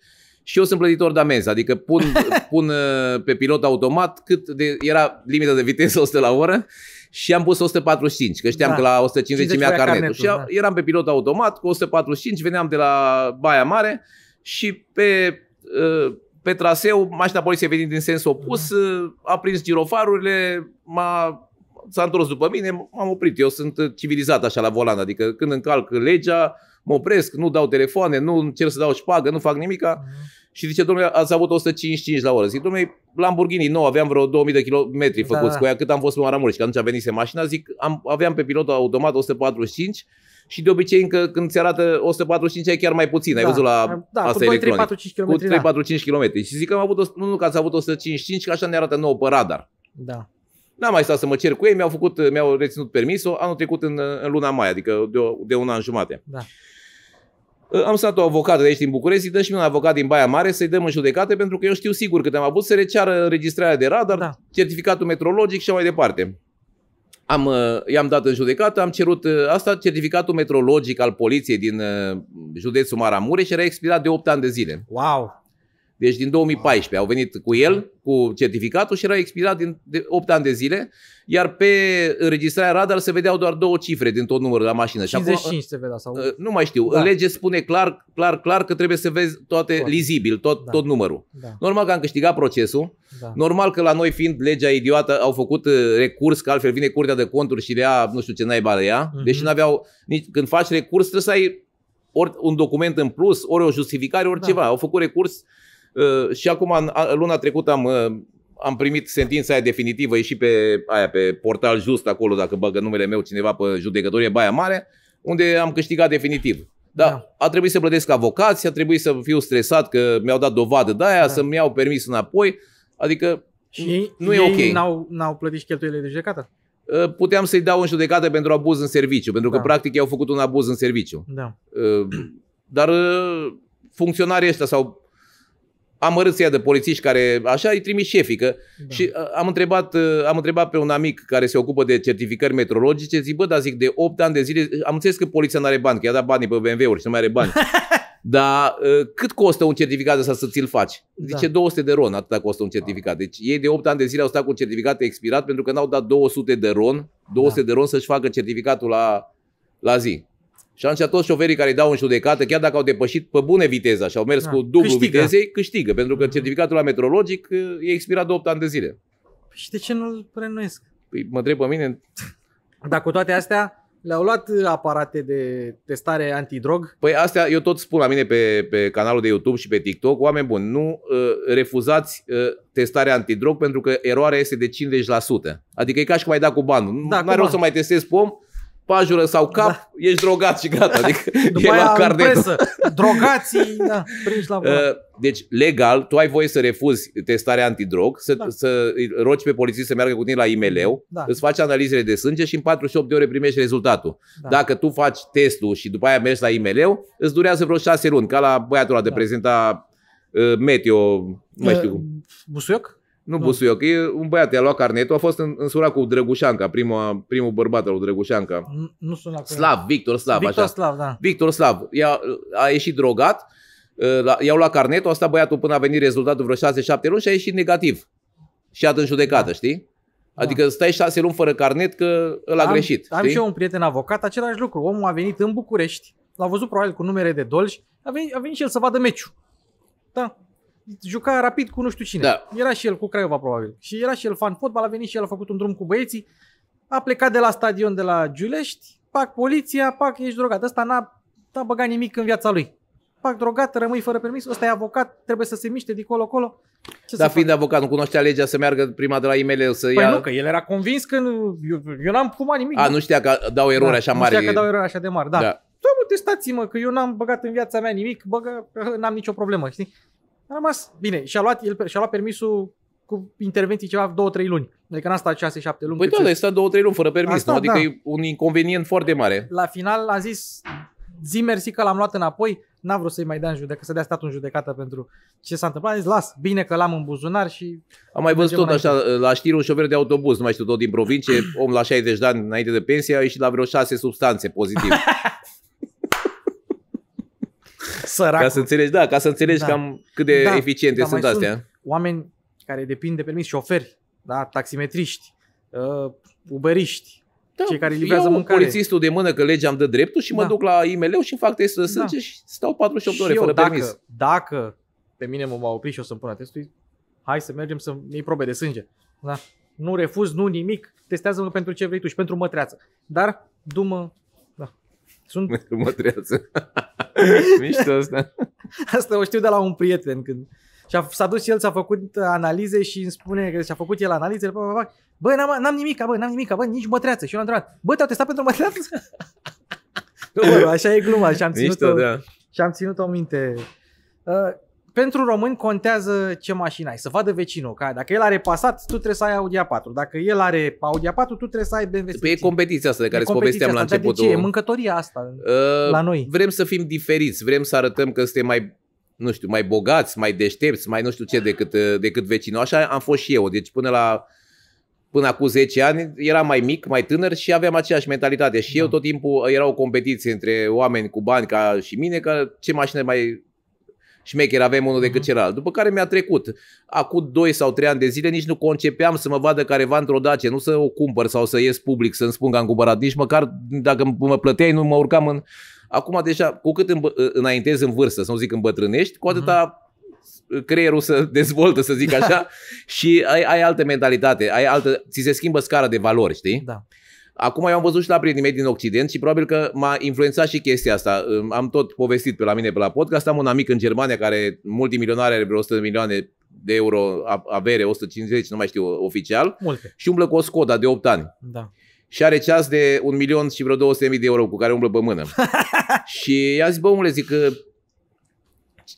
și eu sunt plătitor de amenzi, adică pun, *laughs* pun uh, pe pilot automat cât de, era limita de viteză 100 la oră și am pus 145, că știam da. că la 150 mi-a carnetul. carnetul. Și da. eram pe pilot automat cu 145, veneam de la Baia Mare și pe, uh, pe traseu mașina poliției venind din sens opus, da. Uh, a prins girofarurile, m-a s-a întors după mine, m-am oprit. Eu sunt civilizat așa la volan, adică când încalc legea, mă opresc, nu dau telefoane, nu încerc să dau șpagă, nu fac nimica. Mhm. Și zice, domnule, ați avut 155 la oră. Zic, domnule, Lamborghini nou, aveam vreo 2000 de kilometri da. făcuți da. cu ea, cât am fost pe Maramureș, că atunci venit mașina, zic, am, aveam pe pilot automat 145 și de obicei încă când ți arată 145 ai chiar mai puțin, da. ai văzut la da, asta cu 2, 3, 4, 5 km, cu 3, da. 4, 5 km. Și zic că am avut, nu, nu că ați avut 155, că așa ne arată nou pe radar. Da. N-am mai stat să mă cer cu ei, mi-au, făcut, mi-au reținut permisul anul trecut în, în luna mai, adică de, o, de un an jumate. Da. Ă, am stat o avocată de aici din București, dăm și un avocat din Baia Mare să-i dăm în judecate, pentru că eu știu sigur că te-am avut să receară înregistrarea de radar, da. certificatul metrologic și mai departe. Am, ă, i-am dat în judecată, am cerut ă, asta, certificatul metrologic al poliției din județul Maramureș și era expirat de 8 ani de zile. Wow! Deci din 2014 au venit cu el, cu certificatul și era expirat din 8 ani de zile, iar pe înregistrarea radar se vedeau doar două cifre din tot numărul la mașină. 55 și acum, se vedea sau... Uh, nu mai știu. Da. lege spune clar, clar, clar că trebuie să vezi toate Poate. lizibil, tot, da. tot numărul. Da. Normal că am câștigat procesul, da. normal că la noi fiind legea idiotă au făcut uh, recurs, că altfel vine curtea de conturi și le nu știu ce naiba de ea. mm-hmm. deși nu aveau nici, când faci recurs trebuie să ai ori un document în plus, ori o justificare, ori da. ceva. Au făcut recurs Uh, și acum, luna trecută am, uh, am primit sentința aia definitivă, și pe, aia, pe portal just acolo, dacă băgă numele meu cineva pe judecătorie Baia Mare, unde am câștigat definitiv. Da, da. a trebuit să plătesc avocați, a trebuit să fiu stresat că mi-au dat dovadă de aia, da. să-mi iau permis înapoi. Adică și nu ei e ok. N-au, n-au plătit și cheltuielile de judecată? Uh, puteam să-i dau în judecată pentru abuz în serviciu, pentru da. că practic i-au făcut un abuz în serviciu. Da. Dar funcționarii ăștia sau am râs ea de polițiști care așa îi trimis șefii. Că, da. Și uh, am întrebat, uh, am întrebat pe un amic care se ocupă de certificări metrologice, zic, bă, dar zic, de 8 ani de zile, am înțeles că poliția nu are bani, că i-a dat banii pe BMW-uri și nu mai are bani. *laughs* dar uh, cât costă un certificat ăsta să ți-l faci? Zice da. 200 de ron, atâta costă un certificat. Ah. Deci ei de 8 ani de zile au stat cu un certificat expirat pentru că n-au dat 200 de ron, 200 da. de ron să-și facă certificatul la, la zi. Și atunci toți șoferii care dau în judecată, chiar dacă au depășit pe bune viteza și au mers da, cu dublu câștigă. vitezei, câștigă. Pentru că certificatul la metrologic uh, e expirat de 8 ani de zile. Păi și de ce nu-l renuiesc? Păi mă întreb pe mine... *laughs* Dar cu toate astea, le-au luat aparate de testare antidrog? Păi astea eu tot spun la mine pe, pe canalul de YouTube și pe TikTok, oameni buni, nu uh, refuzați uh, testarea antidrog pentru că eroarea este de 50%. Adică e ca și cum ai da cu banul. Da, nu are rost să mai testezi pom, pajură sau cap, da. ești drogat și gata. *laughs* Adică După e la în Presă, *laughs* drogații, da, prinși la uh, Deci, legal, tu ai voie să refuzi testarea antidrog, să, da. să rogi pe polițist să meargă cu tine la iml da. îți faci analizele de sânge și în 48 de ore primești rezultatul. Da. Dacă tu faci testul și după aia mergi la iml îți durează vreo 6 luni, ca la băiatul ăla de da. prezenta uh, meteo, mai uh, știu cum. Busuioc? Nu nu. Busuioc, e un băiat, i-a luat carnetul, a fost în, însurat cu Drăgușanca, prima, primul bărbat al lui Drăgușanca. Nu, nu sună Slav, Victor Slav, Victor așa. Slav, da. Victor Slav. I-a, a ieșit drogat, ă, i-au luat carnetul, a stat băiatul până a venit rezultatul vreo 6-7 luni și a ieșit negativ. Și a dat în judecată, da. știi? Da. Adică stai 6 luni fără carnet că l-a am, greșit. Am știi? și eu un prieten avocat, același lucru. Omul a venit în București, l-a văzut probabil cu numere de dolci, a venit, a venit și el să vadă meciul. Da juca rapid cu nu știu cine. Da. Era și el cu Craiova, probabil. Și era și el fan fotbal, a venit și el, a făcut un drum cu băieții, a plecat de la stadion de la Giulești, pac poliția, pac ești drogat. Ăsta n-a, n-a băgat nimic în viața lui. Pac drogat, rămâi fără permis, ăsta e avocat, trebuie să se miște de colo-colo. Ce Dar fiind fac? avocat, nu cunoștea legea să meargă prima de la e să păi ia... nu, că el era convins că nu, eu, eu n-am fumat nimic. A, da. nu știa că dau erori da, așa mari. Nu știa că dau erori așa de mari, da. da. Doamne, testați-mă că eu n-am băgat în viața mea nimic, băgă, n-am nicio problemă, știi? A rămas bine. Și-a luat, el, și-a luat permisul cu intervenții ceva 2-3 luni. Adică n-a stat 6-7 luni. Păi da, dar stat 2-3 luni fără permis. Asta, nu? Adică da. e un inconvenient foarte mare. La final a zis, zi mersi că l-am luat înapoi, n-a vrut să-i mai dea în judecată, să dea statul în judecată pentru ce s-a întâmplat. A zis, las, bine că l-am în buzunar și... Am mai văzut tot așa, la știri un șofer de autobuz, nu mai știu, tot din provincie, om la 60 de ani înainte de pensie, a ieșit la vreo 6 substanțe pozitive. *laughs* Săracu. Ca să înțelegi, da, ca să înțelegi da. cam cât de da, eficiente da, sunt astea. Sunt oameni care depind de permis, șoferi, da, taximetriști, uh, uberiști, da, cei care livrează mâncare. polițistul de mână că legea îmi dă dreptul și da. mă duc la iml și îmi fac testul de da. sânge da. și stau 48 și ore eu, fără dacă, permis. Dacă pe mine mă va opri și o să-mi pună testul, hai să mergem să iei probe de sânge. Da. Nu refuz, nu nimic, testează-mă pentru ce vrei tu și pentru mătreață. Dar, dumă, da. Sunt... *laughs* Pentru mătreață. *laughs* Mișto asta. Asta o știu de la un prieten când și-a, s-a dus și el, s-a făcut analize și îmi spune că și-a făcut el analizele, bă, bă, bă, n-am, n-am nimic, bă, n-am nimic, bă, nici mătreață. Și eu l-am întrebat, bă, te-au testat pentru mătreață? *laughs* Bă, așa e gluma și am ținut-o, Mișto, da. și am ținut-o minte. Uh, pentru român contează ce mașină ai, să vadă vecinul. Ca dacă el are Passat, tu trebuie să ai Audi A4. Dacă el are Audi A4, tu trebuie să ai BMW. Păi e competiția asta de care îți povesteam asta, la început. De ce? E mâncătoria asta uh, la noi. Vrem să fim diferiți, vrem să arătăm că suntem mai nu știu, mai bogați, mai deștepți, mai nu știu ce decât, ă, decât vecinul. Așa am fost și eu. Deci până la până acum 10 ani eram mai mic, mai tânăr și aveam aceeași mentalitate. Și da. eu tot timpul ă, era o competiție între oameni cu bani ca și mine, că ce mașină mai șmecher aveam unul decât mhm. celălalt. După care mi-a trecut. Acum 2 sau 3 ani de zile nici nu concepeam să mă vadă careva într-o dace, nu să o cumpăr sau să ies public să-mi spun că am cumpărat. Nici măcar dacă mă plăteai nu mă urcam în... Acum deja, cu cât îmb- înaintezi în vârstă, să nu zic îmbătrânești, cu atâta mhm. creierul să dezvoltă, să zic așa, *laughs* și ai, ai altă mentalitate, ai altă, ți se schimbă scara de valori, știi? Da. Acum eu am văzut și la prietenii mei din Occident și probabil că m-a influențat și chestia asta. Am tot povestit pe la mine pe la podcast, am un amic în Germania care multimilionar are vreo 100 de milioane de euro avere, 150, nu mai știu oficial, Multe. și umblă cu o Skoda de 8 ani. Da. Și are ceas de un milion și vreo 200.000 de euro cu care umblă pe mână. *laughs* și i-a zis, bă, omule, zic că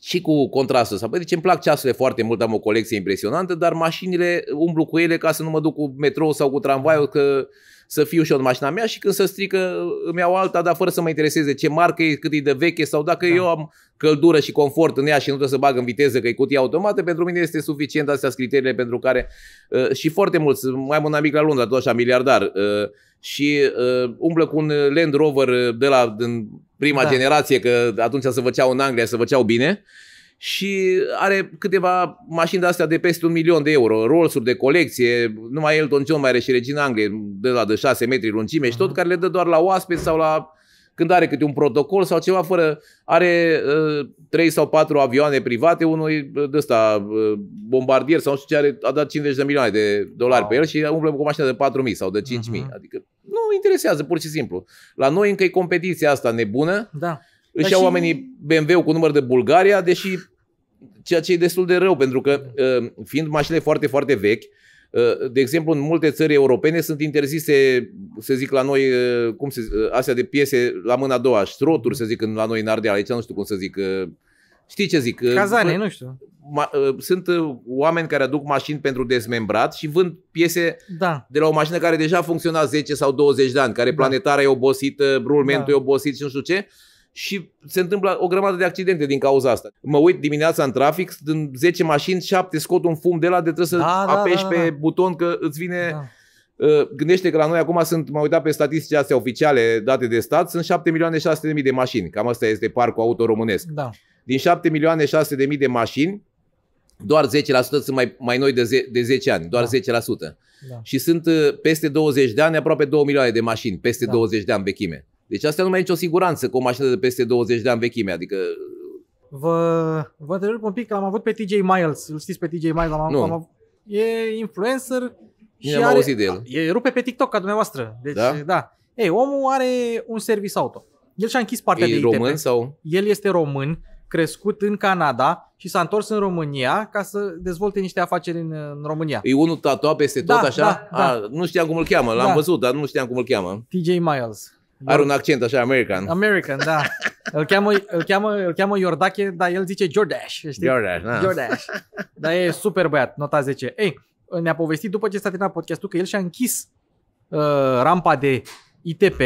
și cu contrastul ăsta. Păi, deci îmi plac ceasurile foarte mult, am o colecție impresionantă, dar mașinile umblu cu ele ca să nu mă duc cu metrou sau cu tramvaiul, că să fiu și eu în mașina mea și când se strică îmi iau alta, dar fără să mă intereseze ce marcă e, cât e de veche sau dacă da. eu am căldură și confort în ea și nu trebuie să bag în viteză că e cutie automată, pentru mine este suficient astea criteriile pentru care uh, și foarte mulți, mai am un amic la Londra, tot așa miliardar, uh, și uh, umblă cu un Land Rover de la din prima da. generație, că atunci se făceau în Anglia, se făceau bine, și are câteva mașini de-astea de peste un milion de euro, rolls de colecție, numai Elton John mai are și Regina Anglie, de la de 6 metri lungime și tot, care le dă doar la oaspeți sau la când are câte un protocol sau ceva fără, are uh, sau patru avioane private, unul de ăsta, uh, bombardier sau nu știu ce, are, a dat 50 de milioane de dolari wow. pe el și umblă cu mașina mașină de 4.000 sau de 5.000. Uh-huh. Mhm. Adică nu interesează, pur și simplu. La noi încă e competiția asta nebună. Da. Își Dar iau și... oamenii BMW-ul cu număr de Bulgaria, deși ceea ce e destul de rău, pentru că da. uh, fiind mașinile foarte, foarte vechi, uh, de exemplu, în multe țări europene sunt interzise, să zic la noi, uh, cum se, astea de piese la mâna a doua, ștroturi, să zic la noi în Ardeal, aici nu știu cum să zic, știi ce zic? Cazane, nu știu. Ma, sunt oameni care aduc mașini pentru dezmembrat și vând piese da. de la o mașină care deja funcționa 10 sau 20 de ani, care da. e obosită, rulmentul da. e obosit și nu știu ce, și se întâmplă o grămadă de accidente din cauza asta. Mă uit dimineața în trafic, sunt 10 mașini, 7 scot un fum de la de trebuie să da, da, da apeși da, da, da. pe buton că îți vine... Da. Uh, gândește că la noi acum sunt, m-am uitat pe statistici astea oficiale date de stat, sunt 7 milioane 600 de mii de mașini. Cam asta este parcul auto românesc. Da. Din 7 milioane 600 de mii de mașini, doar 10% sunt mai, mai noi de, ze- de 10 ani, doar da. 10%. Da. Și sunt uh, peste 20 de ani, aproape 2 milioane de mașini, peste da. 20 de ani vechime. Deci asta nu mai e nicio siguranță cu o mașină de peste 20 de ani vechime, adică Vă, vă întrerup un pic, am avut pe TJ Miles, îl știți pe TJ Miles, am, nu. am avut, e influencer și am are, de el. E rupe pe TikTok ca dumneavoastră. Deci, da? da. Ei, omul are un service auto. El și-a închis partea e de român sau? El este român, crescut în Canada și s-a întors în România ca să dezvolte niște afaceri în, în România. E unul tatuat peste tot da, așa? Da, da. A, nu știam cum îl cheamă, l-am da. văzut, dar nu știam cum îl cheamă. TJ Miles. Are un accent așa american. American, da. Îl cheamă, îl cheamă, îl cheamă Iordache, dar el zice Jordash, știi? Jordash, da. Jordash. Dar e super băiat, nota 10. Ei, ne-a povestit după ce s-a terminat podcastul că el și-a închis uh, rampa de ITP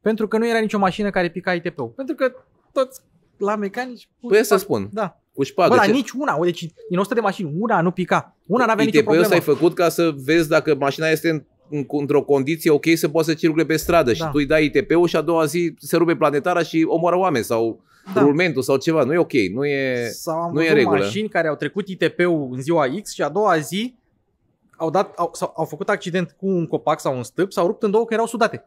pentru că nu era nicio mașină care pica ITP-ul. Pentru că toți la mecanici... Păi să spun. Da. Cu șpadă. Bă, dar nici una. Deci din 100 de mașini, una nu pica. Una n-avea nicio problemă. ITP-ul s-ai făcut ca să vezi dacă mașina este în într-o condiție ok să poată să circule pe stradă da. și tu îi dai ITP-ul și a doua zi se rupe planetara și omoară oameni sau da. rulmentul sau ceva. Nu e ok, nu e, sau am nu e regulă. mașini care au trecut ITP-ul în ziua X și a doua zi au, dat, au, au făcut accident cu un copac sau un stâlp, s-au rupt în două că erau sudate.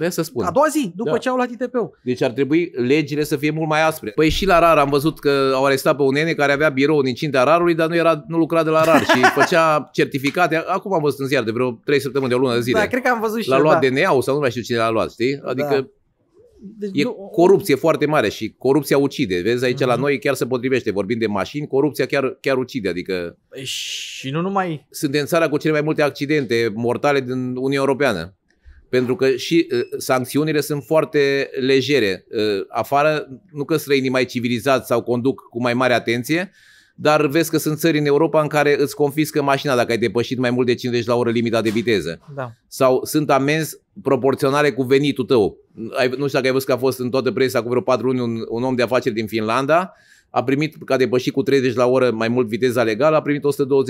Trebuie păi să spun. A doua zi, după da. ce au luat ITP-ul. Deci ar trebui legile să fie mult mai aspre. Păi și la RAR am văzut că au arestat pe un nene care avea birou în incinta RAR-ului, dar nu, era, nu lucra de la RAR și *laughs* făcea certificate. Acum am văzut în ziar de vreo 3 săptămâni, de o lună de zile. Da, cred că am văzut și L-a luat da. DNA-ul sau nu mai știu cine l-a luat, știi? Da. Adică da. Deci, e nu... corupție foarte mare și corupția ucide. Vezi, aici mm-hmm. la mhm. noi chiar se potrivește. Vorbim de mașini, corupția chiar, chiar ucide. Adică păi și nu numai... Suntem țara cu cele mai multe accidente mortale din Uniunea Europeană. Pentru că și uh, sancțiunile sunt foarte legere. Uh, afară, nu că străinii mai civilizați sau conduc cu mai mare atenție, dar vezi că sunt țări în Europa în care îți confiscă mașina dacă ai depășit mai mult de 50 la oră limita de viteză. Da. Sau sunt amenzi proporționale cu venitul tău. Ai, nu știu dacă ai văzut că a fost în toată presa cu vreo 4 luni un, un om de afaceri din Finlanda a primit, că a depășit cu 30 la oră mai mult viteza legală, a primit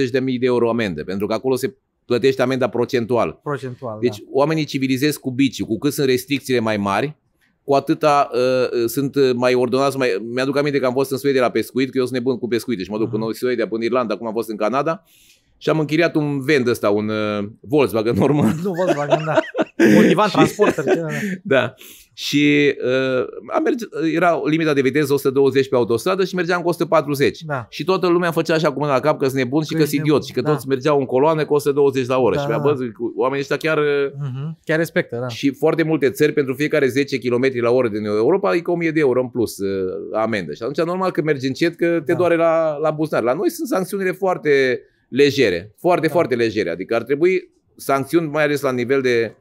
120.000 de euro amendă, pentru că acolo se plătești amenda procentual. Procentual, Deci da. oamenii civilizez cu biciu. Cu cât sunt restricțiile mai mari, cu atâta uh, sunt mai ordonați. Mai... Mi-aduc aminte că am fost în Suedia la pescuit, că eu sunt nebun cu pescuit. Deci mă duc uh-huh. până în mhm. Suedia, până în Irlanda, acum am fost în Canada. Uh, și am închiriat un vend ăsta, un uh, Volkswagen normal. Nu Volkswagen, da. *laughs* Un divan transporter. Da, da. da. Și uh, am merge, era limita de viteză 120 pe autostradă și mergeam cu 140. Da. Și toată lumea făcea așa cu mâna la cap că sunt nebun și că sunt idiot și că da. toți mergeau în coloane cu 120 la oră. Da. Și mea, da. bă, oamenii ăștia chiar... Uh-huh. Chiar respectă, da. Și foarte multe țări, pentru fiecare 10 km la oră din Europa, e cu 1000 de euro în plus uh, amendă. Și atunci, normal că mergi încet, că te da. doare la, la buznar. La noi sunt sancțiunile foarte legere, foarte, da. foarte legere. Adică ar trebui sancțiuni, mai ales la nivel de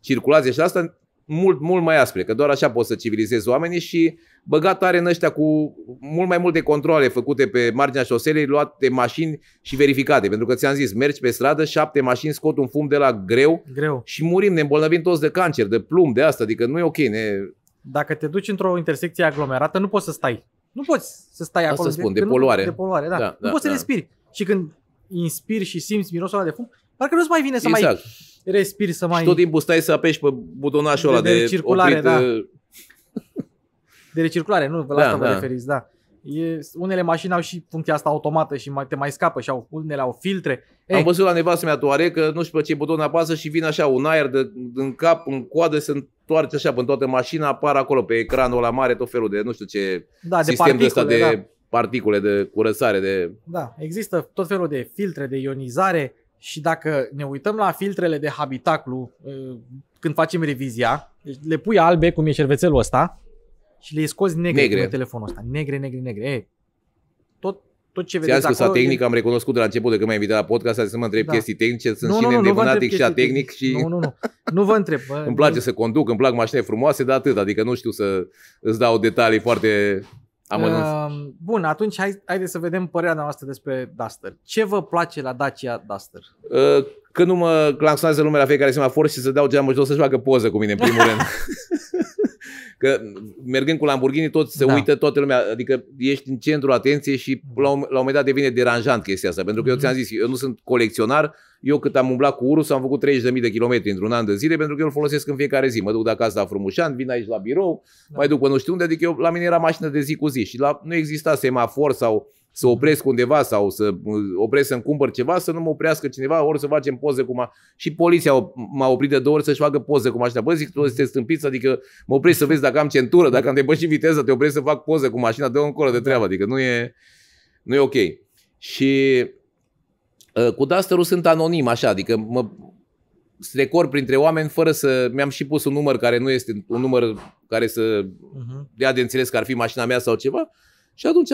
circulație și asta, mult, mult mai aspre, că doar așa poți să civilizezi oamenii și băgat are în ăștia cu mult mai multe controle făcute pe marginea șoselei, luate mașini și verificate. Pentru că ți-am zis, mergi pe stradă, șapte mașini scot un fum de la greu, greu. și murim, ne îmbolnăvim toți de cancer, de plumb, de asta, adică nu e ok. Ne... Dacă te duci într-o intersecție aglomerată, nu poți să stai. Nu poți să stai asta acolo. Spun, de, de poluare. De poluare, da. da nu da, poți da. să respiri. Și când inspiri și simți mirosul ăla de fum, parcă nu-ți mai vine să exact. mai respiri, să mai... Și tot timpul stai să apeși pe butonașul ăla de, de, de recirculare, oprit, da. Uh, de recirculare, nu, la da, asta vă da. referiți, da. E, unele mașini au și funcția asta automată și mai, te mai scapă și au, unele au filtre. Ei. Am văzut la nevastă mea toare că nu știu pe ce buton apasă și vine așa un aer de, în cap, în coadă, se întoarce așa pe toată mașina, apar acolo pe ecranul la mare tot felul de nu știu ce da, sistem de, de ăsta de da particule de curățare. De... Da, există tot felul de filtre de ionizare și dacă ne uităm la filtrele de habitaclu ă, când facem revizia, deci le pui albe, cum e șervețelul ăsta, și le scoți negre, negre. cu telefonul ăsta. Negre, negre, negre. E, tot, tot ce vedeți acolo... Ți-am tehnic, e... am recunoscut de la început de când m-ai invitat la podcast, să mă întreb da. chestii tehnice, sunt nu, și nu, și și atehnic și... Nu, nu, nu. Nu vă întreb. Bă, *laughs* îmi place nu... să conduc, îmi plac mașinile frumoase, dar atât. Adică nu știu să îți dau detalii foarte am uh, bun, atunci hai, haideți să vedem părerea noastră despre Duster. Ce vă place la Dacia Duster? Uh, când nu mă claxonează lumea la fiecare semafor și să dau geamul jos să-și facă poză cu mine, în primul *laughs* rând. Că mergând cu Lamborghini, tot se da. uită, toată lumea, adică ești în centrul atenției și da. la un, la un moment dat devine deranjant chestia asta. Pentru că eu mhm. ți-am zis, eu nu sunt colecționar, eu cât am umblat cu Urus am făcut 30.000 de kilometri într-un an de zile pentru că eu îl folosesc în fiecare zi. Mă duc de acasă la Frumușan, vin aici la birou, da. mai duc pe nu știu unde, adică eu, la mine era mașină de zi cu zi și la, nu exista semafor sau să opresc undeva sau să opresc să-mi cumpăr ceva, să nu mă oprească cineva, ori să facem poze cu ma... Și poliția m-a oprit de două ori să-și facă poze cu mașina. Bă, zic, tu este stâmpiți, adică mă opresc să vezi dacă am centură, dacă am depășit viteza, te oprești să fac poze cu mașina, dă încolo de treabă, adică nu e, nu e ok. Și ă, cu duster sunt anonim, așa, adică mă, strecor printre oameni fără să... Mi-am și pus un număr care nu este un număr care să mhm. dea de înțeles că ar fi mașina mea sau ceva. Și atunci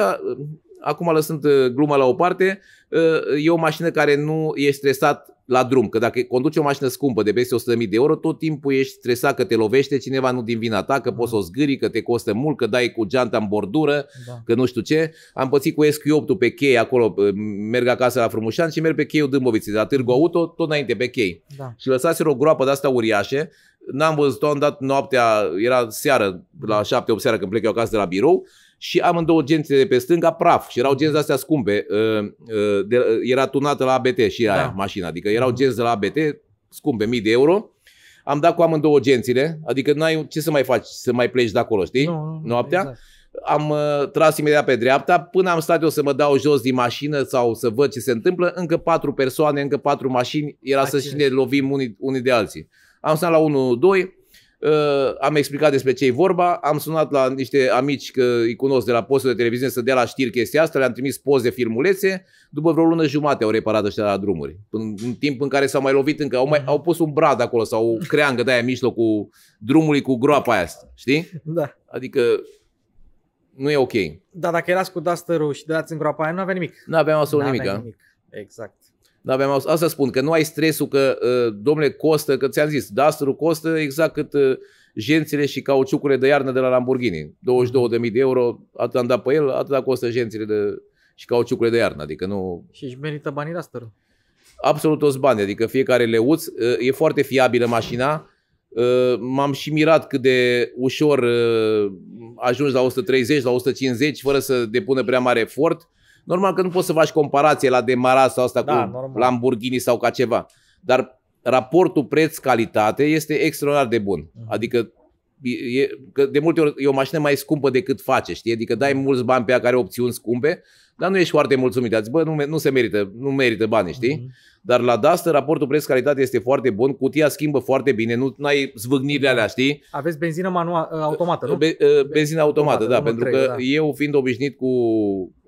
acum lăsând uh, gluma la o parte, uh, e o mașină care nu e stresat la drum, că dacă conduci o mașină scumpă de peste 100.000 de euro, tot timpul ești stresat că te lovește cineva nu din vina ta, că da. poți să o zgâri, că te costă mult, că dai cu geanta în bordură, da. că nu știu ce. Am pățit cu SQ8-ul pe chei acolo, uh, merg acasă la Frumușan și merg pe cheiul Dâmboviței, la Târgu da. Auto, tot înainte pe chei. Da. Și lăsaseră o groapă de-asta uriașe, n-am văzut-o, am dat noaptea, era seară, la 7-8 seara când plec eu acasă de la birou, și amândouă gențile de pe stânga praf și erau genți astea scumpe. Ă, ă, era tunată la ABT și aia, da. mașina, adică erau genți de la ABT scumpe, mii de euro. Am dat cu amândouă gențile, adică n-ai ce să mai faci, să mai pleci de acolo, știi, nu, nu, noaptea. Exact. Am uh, tras imediat pe dreapta, până am stat eu să mă dau jos din mașină sau să văd ce se întâmplă, încă patru persoane, încă patru mașini, era Acest. să și ne lovim unii, unii de alții. Am stat la 1-2, Uh, am explicat despre ce e vorba, am sunat la niște amici că îi cunosc de la postul de televiziune să dea la știri chestia asta, le-am trimis poze filmulețe, după vreo lună jumate au reparat ăștia la drumuri. În, în timp în care s-au mai lovit încă, au, mai, mhm. au pus un brad acolo sau o creangă de-aia în mijlocul drumului cu groapa aia, știi? Da. Adică nu e ok. Da, dacă erați cu dusterul și dați în groapa aia, nu avea nimic. Nu aveam absolut nimic, nimic. Exact. Dar aveam asta spun, că nu ai stresul că, ă, domnule, costă, că ți-am zis, Dusterul costă exact cât ă, jențile și cauciucurile de iarnă de la Lamborghini. 22.000 de euro, atât am dat pe el, atât costă jențile de, și cauciucurile de iarnă. Adică nu... Și își merită banii Dusterul. Absolut toți banii, adică fiecare leuț. Ă, e foarte fiabilă mașina. M-am și mirat cât de ușor ajungi la 130, la 150, fără să depună prea mare efort Normal că nu poți să faci comparație la Demara sau asta da, cu normal. Lamborghini sau ca ceva. Dar raportul preț-calitate este extraordinar de bun. Mhm. Adică e, că de multe ori e o mașină mai scumpă decât face, știi? Adică dai mulți bani pe ea care are opțiuni scumpe, dar nu ești foarte mulțumit. Ați, bă, nu, nu se merită, nu merită bani, știi? Mm-hmm. Dar la Duster raportul preț-calitate este foarte bun, cutia schimbă foarte bine, nu ai zvâgnirile alea, știi? Aveți benzină manual, ă, automată, nu? Be, ă, benzină automată, automată da, pentru 3, că da. eu fiind obișnuit cu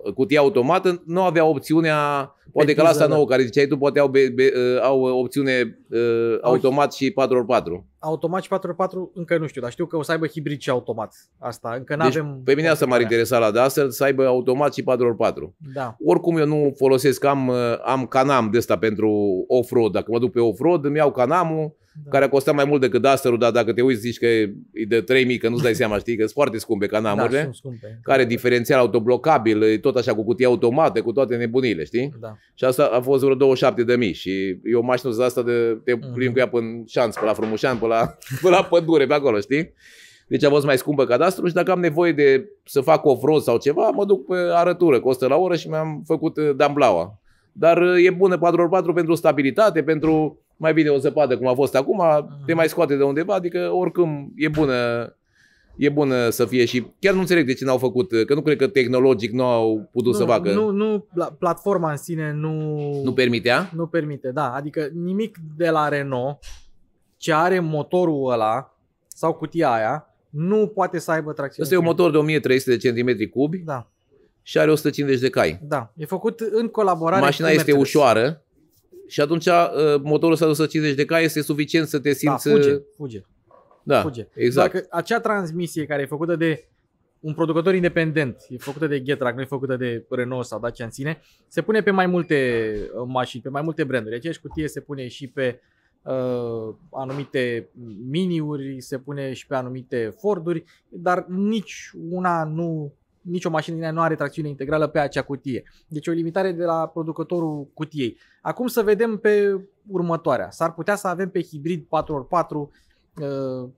ă, cutia automată, nu avea opțiunea, poate că la asta nouă da. care ziceai tu, poate au, be, be, au opțiune uh, automat și 4x4. Automat și 4x4 încă nu știu, dar știu că o să aibă hibrid și automat. Asta încă nu deci, Pe mine asta m-ar interesa la Duster, să aibă automat și 4x4. 4. Da. Oricum eu nu folosesc, am, uh, am canam de ăsta pentru off-road. Dacă mă duc pe off-road, îmi iau canamul, da. care a costat mai mult decât duster dar dacă te uiți zici că e de 3000, că nu-ți dai seama, știi, că sunt foarte scumpe canamurile, da, scumpe. care diferențial autoblocabil, e tot așa cu cutii automată, cu toate nebunile, știi? Da. Și asta a fost vreo 27 de mii și eu mașină asta de te mhm. plimb cu ea până șanț, până la Frumușan, până la, *laughs* pe la pădure, pe acolo, știi? deci a fost mai scumpă cadastru și dacă am nevoie de să fac ofroz sau ceva, mă duc pe arătură, costă la oră și mi-am făcut eh, damblaua. Dar eh, e bună 4x4 pentru stabilitate, pentru mai bine o zăpadă cum a fost acum, te mm. mai scoate de undeva, adică oricum e bună e bună să fie și chiar nu înțeleg de ce n-au făcut, că nu cred că tehnologic nu au putut nu, să facă. Nu, nu, platforma în sine nu... Nu permitea? Nu permite, da. Adică nimic de la Renault ce are motorul ăla sau cutia aia nu poate să aibă tracțiune. Asta e un motor de 1300 de cm cubi da. și are 150 de cai. Da, e făcut în colaborare Mașina cu este Mercedes. ușoară și atunci uh, motorul de 150 de cai este suficient să te da, simți... Da, fuge, uh, fuge. Da, fuge. exact. Dacă acea transmisie care e făcută de un producător independent, e făcută de Getrag, nu e făcută de Renault sau Dacia în sine, se pune pe mai multe uh, mașini, pe mai multe branduri. Aceeași deci cutie se pune și pe Uh, anumite miniuri, se pune și pe anumite Forduri, dar nici una nu nicio mașină din ea nu are tracțiune integrală pe acea cutie. Deci o limitare de la producătorul cutiei. Acum să vedem pe următoarea. S-ar putea să avem pe hibrid 4x4 uh,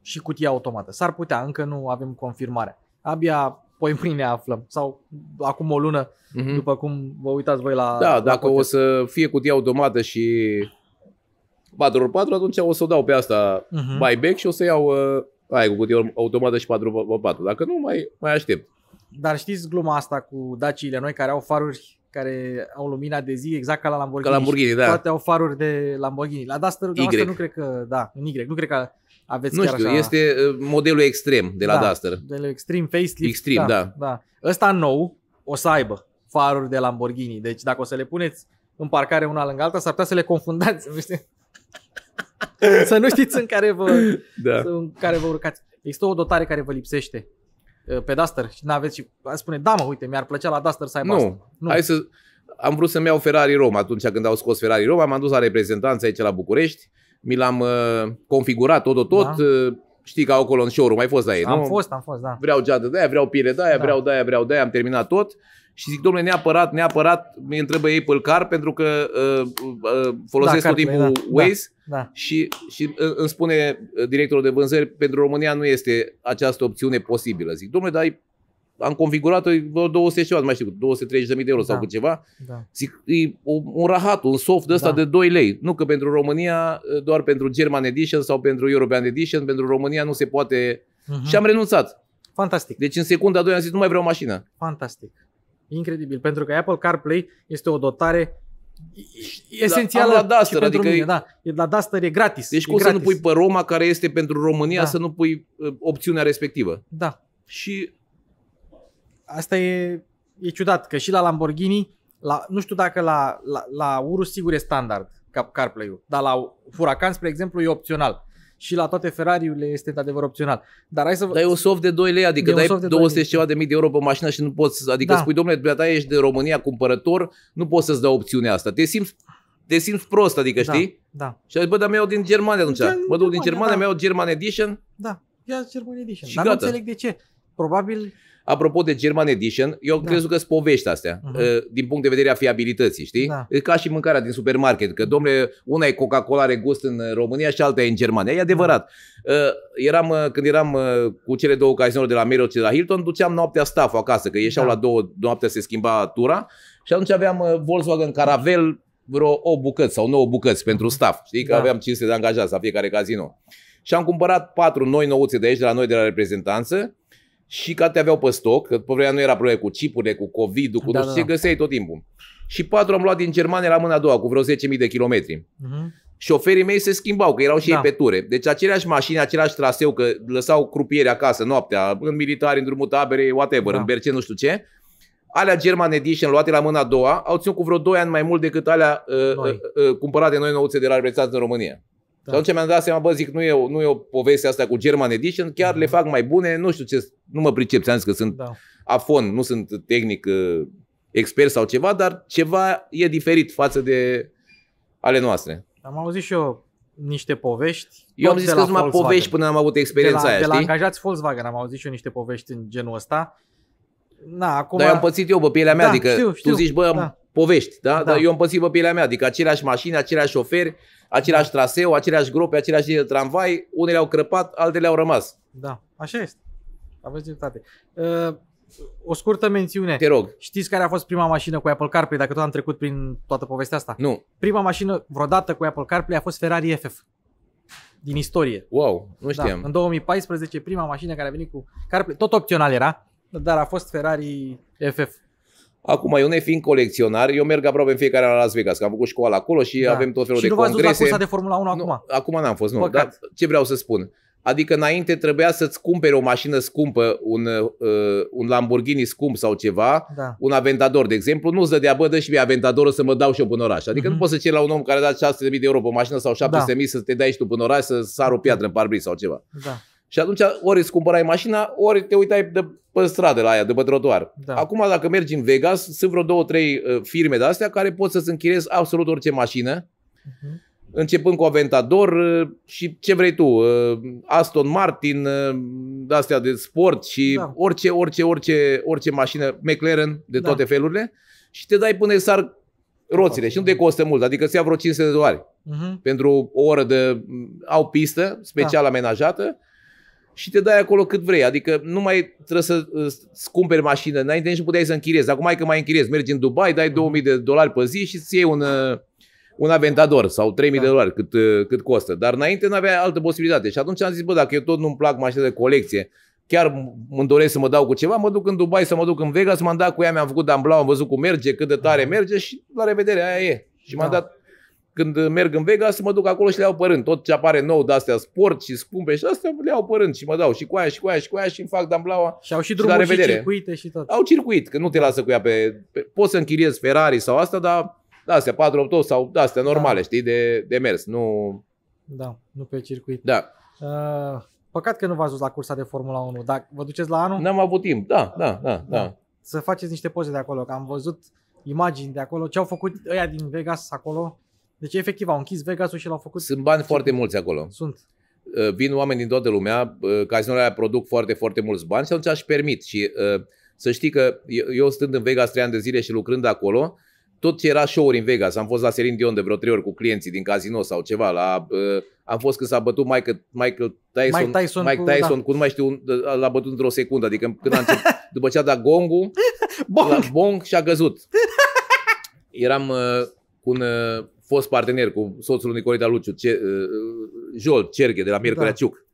și cutia automată. S-ar putea, încă nu avem confirmare. Abia poi mâine aflăm sau acum o lună, uh-huh. după cum vă uitați voi la Da, la dacă cutie. o să fie cutia automată și 4x4, atunci o să o dau pe asta uh-huh. Mhm. buyback și o să iau uh, ă, aia cu cutie automată și 4x4. Dacă nu, mai, mai aștept. Dar știți gluma asta cu daciile noi care au faruri care au lumina de zi, exact ca la Lamborghini. Ca Lamborghini, da. Toate au faruri de Lamborghini. La Duster, y. Duster nu cred că, da, în Y, nu cred că aveți nu chiar știu, așa... este ă, modelul extrem de la da, Duster. Modelul extrem, facelift. Extrem, da, da. da. Ăsta nou o să aibă faruri de Lamborghini. Deci dacă o să le puneți în parcare una lângă alta, s-ar putea să le confundați. Nu *laughs* știu? să nu știți în care vă, da. în care vă urcați. Există o dotare care vă lipsește uh, pe Duster și nu aveți și spune, da mă, uite, mi-ar plăcea la Duster să aibă nu. Asta. Nu, hai să... Am vrut să-mi iau Ferrari Roma atunci când au scos Ferrari Roma, m-am dus la reprezentanța aici la București, mi l-am uh, configurat tot, tot, da. Uh, știi că au acolo în showroom, mai fost la ei, am nu? fost, am fost, da. Vreau geadă de aia, vreau pire, de aia, da. vreau de aia, vreau de aia, am terminat tot și zic, domnule, neapărat, neapărat mi întrebă ei pălcar pentru că uh, uh, folosesc da, tot timpul da, Waze da, da. și, și uh, îmi spune uh, directorul de vânzări, pentru România nu este această opțiune posibilă. Zic, domnule, dar am configurat-o vreo 200 ceva, mai știu, 230.000 de euro da. sau cu ceva. Da. Zic, e un rahat, un soft de ăsta da. de 2 lei. Nu că pentru România, uh, doar pentru German Edition sau pentru European Edition, pentru România nu se poate. Uh-huh. Și am renunțat. Fantastic. Deci în secunda a doua am zis, nu mai vreau mașină. Fantastic. Incredibil, pentru că Apple CarPlay este o dotare esențială la, la Duster, pentru adică mine, da. La Duster e gratis. Deci e cum gratis. să nu pui pe Roma, care este pentru România, da. să nu pui ă, opțiunea respectivă. Da. Și... Asta e, e ciudat, că și la Lamborghini, la, nu știu dacă la, la, la Urus sigur e standard CarPlay-ul, dar la Furacan, spre exemplu, e opțional și la toate Ferrariurile este într-adevăr opțional. Dar hai să vă... Dar e un soft de 2 lei, adică dai 200 ceva de mii de euro pe mașină și nu poți, adică da. spui, domnule, ta ești de România cumpărător, nu poți să-ți dau opțiunea asta. Te simți te simți prost, adică da, știi? Da. Și ai bă, dar mi-au din Germania atunci. Gen, mă duc din Germania, da. mi-au German Edition. Da, ia German Edition. Și dar gata. nu înțeleg de ce. Probabil Apropo de German Edition, eu da. crezut că sunt povești astea, uh-huh. din punct de vedere a fiabilității, știi? Da. ca și mâncarea din supermarket, că, domnule, una e Coca-Cola are gust în România și alta e în Germania. E adevărat. Da. Uh, eram, uh, când eram uh, cu cele două cazinuri de la Marriott și de la Hilton, duceam noaptea staff acasă, că ieșeau da. la două noaptea, se schimba tura și atunci aveam uh, Volkswagen Caravel vreo 8 bucăți sau 9 bucăți pentru mhm. staff. Știi că da. aveam 500 de angajați la fiecare casino. Și am cumpărat patru noi nouțe de aici, de la noi, de la reprezentanță și că te aveau pe stoc, că pe vremea nu era probleme cu cipurile, cu COVID-ul, cu da, nu da, știu da, ce, găseai tot timpul. Și patru am luat din Germania la mâna a doua, cu vreo 10.000 de kilometri. Uh-huh. Șoferii mei se schimbau, că erau și da. ei pe ture. Deci aceleași mașini, același traseu, că lăsau crupieri acasă noaptea, în militari, în drumul taberei, whatever, da. în berce, nu știu ce. Alea German Edition, luate la mâna a doua, au ținut cu vreo 2 ani mai mult decât alea uh, noi. uh, uh, uh, cumpărate noi nouțe de la în România. Da. Și atunci mi-am dat seama, bă, zic, nu e, nu e o poveste asta cu German Edition, chiar da. le fac mai bune, nu știu ce, nu mă pricep, ți-am zis că sunt da. afon, nu sunt tehnic uh, expert sau ceva, dar ceva e diferit față de ale noastre. Am auzit și eu niște povești. Eu am zis că numai povești până am avut experiența de la, aia, De la știi? angajați Volkswagen am auzit și eu niște povești în genul ăsta. Na, acum... Dar eu am pățit eu pe pielea mea, da, adică știu, știu, tu zici, bă, da. povești, da? da? Dar eu am pățit pe pielea mea, adică aceleași mașini, aceleași șoferi, același traseu, aceleași grope, aceleași de tramvai, unele au crăpat, altele au rămas. Da, așa este. Aveți dreptate. Uh, o scurtă mențiune. Te rog. Știți care a fost prima mașină cu Apple CarPlay, dacă tot am trecut prin toată povestea asta? Nu. Prima mașină vreodată cu Apple CarPlay a fost Ferrari FF din istorie. Wow, nu da, știam. Da, în 2014, prima mașină care a venit cu CarPlay, tot opțional era, dar a fost Ferrari FF. Acum, eu ne fiind colecționar, eu merg aproape în fiecare an la Las Vegas, că am făcut școală acolo și da. avem tot felul și de congrese. Și nu v-ați dus la de Formula 1 acum? Nu, acum n-am fost, nu. Păcat. Dar ce vreau să spun? Adică înainte trebuia să-ți cumpere o mașină scumpă, un, uh, un Lamborghini scump sau ceva, da. un Aventador, de exemplu, nu-ți dădea, bă, dă și mie Aventadorul să mă dau și eu până oraș. Adică mm-hmm. nu poți să ceri la un om care a dat 600.000 de euro pe mașină sau 700.000 da. să te dai și tu până oraș să sar o piatră în parbriz sau ceva. Da. Și atunci ori îți cumpărai mașina, ori te uitai de pe stradă la aia, de pe trotuar. Da. Acum dacă mergi în Vegas, sunt vreo două, trei uh, firme de astea care pot să-ți închirezi absolut orice mașină. Uh-huh începând cu Aventador uh, și ce vrei tu, uh, Aston Martin, astea de sport și da. orice, orice, orice, orice mașină, McLaren de da. toate da. felurile și te dai până sar roțile da. și nu te costă mult, adică se ia vreo 500 de dolari uh-huh. pentru o oră de, au pistă special da. amenajată și te dai acolo cât vrei. Adică nu mai trebuie să îți uh, cumperi mașină. Înainte nici nu puteai să închiriezi. Acum ai că mai închiriezi. Mergi în Dubai, dai 2000 de dolari pe zi și îți iei un, uh, un Aventador sau 3000 da. de dolari cât, uh, cât costă. Dar înainte nu avea altă posibilitate. Și atunci am zis, bă, dacă eu tot nu-mi plac mașina de colecție, chiar îmi doresc să mă dau cu ceva, mă duc în Dubai, să mă duc în Vegas, m-am dat cu ea, mi-am făcut damblau, am văzut cum merge, cât de tare merge și la revedere, aia e. Și da. m-am dat când merg în Vegas, mă duc acolo și le iau părând. Tot ce apare nou de astea, sport și scumpe și astea, le iau părând și mă dau și cu aia și cu aia și cu aia și îmi fac damblaua. Și au și drumul și, și circuite și tot. Au circuit, că nu te lasă cu ea pe... pe poți să închiriezi Ferrari sau asta, dar da, astea 4 8 sau da, astea normale, da. știi, de, de mers, nu... Da, nu pe circuit. Da. Uh, păcat că nu v-ați dus la cursa de Formula 1, dar vă duceți la anul? N-am avut timp, da, da, da, da. da. Să faceți niște poze de acolo, că am văzut imagini de acolo, ce au făcut ăia din Vegas acolo, deci efectiv au închis Vegas și l-au făcut. Sunt bani foarte mulți acolo. Sunt. Uh, vin oameni din toată lumea, uh, cazinourile aia produc foarte, foarte mulți bani și atunci aș permit. Și uh, să știi că eu stând în Vegas trei ani de zile și lucrând acolo, tot ce era show-uri în Vegas, am fost la Serin Dion de vreo trei ori cu clienții din casino sau ceva, la, uh, am fost când s-a bătut Michael, Michael Tyson, Mike Tyson, Mike Tyson cu, da. cu nu mai știu, l-a bătut într-o secundă, adică când a început, *laughs* după ce a dat gongul, bong. la bong și a găzut. *laughs* Eram uh, cu un uh, fost partener cu soțul lui Nicolita Luciu, ce, uh, uh, Jol Cerche de la Miercurea da. Ciuc,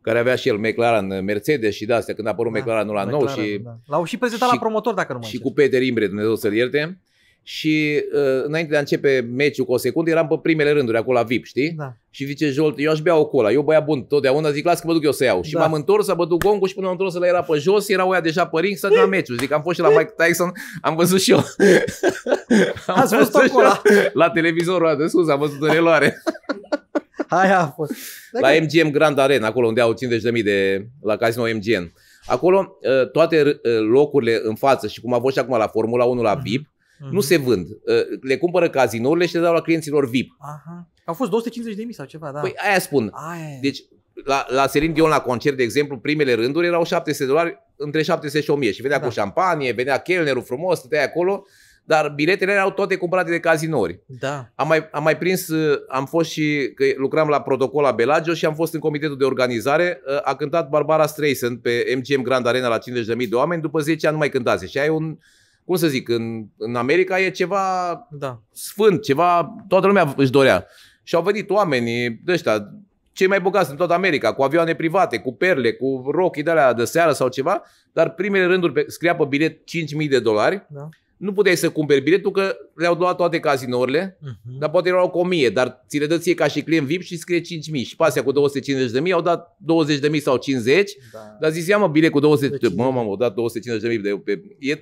care avea și el McLaren uh, Mercedes și de-astea, când a apărut da, McLaren-ul la McLaren, nou. Și, da. L-au și prezentat și, la promotor, dacă nu mă Și încerc. cu Peter Imbre, Dumnezeu să-l ierte și uh, înainte de a începe meciul cu o secundă, eram pe primele rânduri acolo la VIP, știi? Da. Și zice Jolt, eu aș bea o cola, eu băia bun totdeauna, zic, las că mă duc eu să iau. Da. Și m-am întors, a bătut gongul și până am întors la era pe jos, era oia deja pe ring, să la meciul. Zic, am fost și la Mike Tyson, am văzut și eu. *laughs* am Ați văzut o cola. *laughs* La televizor, de sus, am văzut în eloare. *laughs* Aia a fost. Dacă... La MGM Grand Arena, acolo unde au 50.000 de, la casino MGM. Acolo, uh, toate uh, locurile în față și cum a fost și acum la Formula 1 la VIP, Mm-hmm. Nu mhm. se vând. Ă, le cumpără cazinourile și le dau la clienților VIP. Aha. Au fost 250 de mii sau ceva, da. Păi aia spun. Aia. Deci la, la Selin Dion la concert, de exemplu, primele rânduri erau 700 de dolari, între 700 și 1000 și venea da. cu șampanie, venea chelnerul frumos, stătea acolo, dar biletele erau toate cumpărate de cazinori. Da. Am mai, am mai prins, ă, am fost și, că lucram la protocol la Belagio și am fost în comitetul de organizare, ă, a cântat Barbara Streisand pe MGM Grand Arena la 50.000 de oameni, după 10 ani nu mai cântase și ai un cum să zic, în, în America e ceva da. sfânt, ceva, toată lumea își dorea. Și au venit oamenii de ăștia, cei mai bogați din toată America, cu avioane private, cu perle, cu rochii de alea de seară sau ceva, dar primele rânduri pe, scria pe bilet 5.000 de dolari. Da. Nu puteai să cumperi biletul că le-au luat toate cazinourile, uh-huh. dar poate erau cu 1000, dar ți le dă ție ca și client VIP și scrie 5000 și pasia cu 250.000 au dat 20.000 sau 50, da. dar zis, ia mă bilet cu 200, deci, mă, mă, au dat 250.000 de pe... E, uh-huh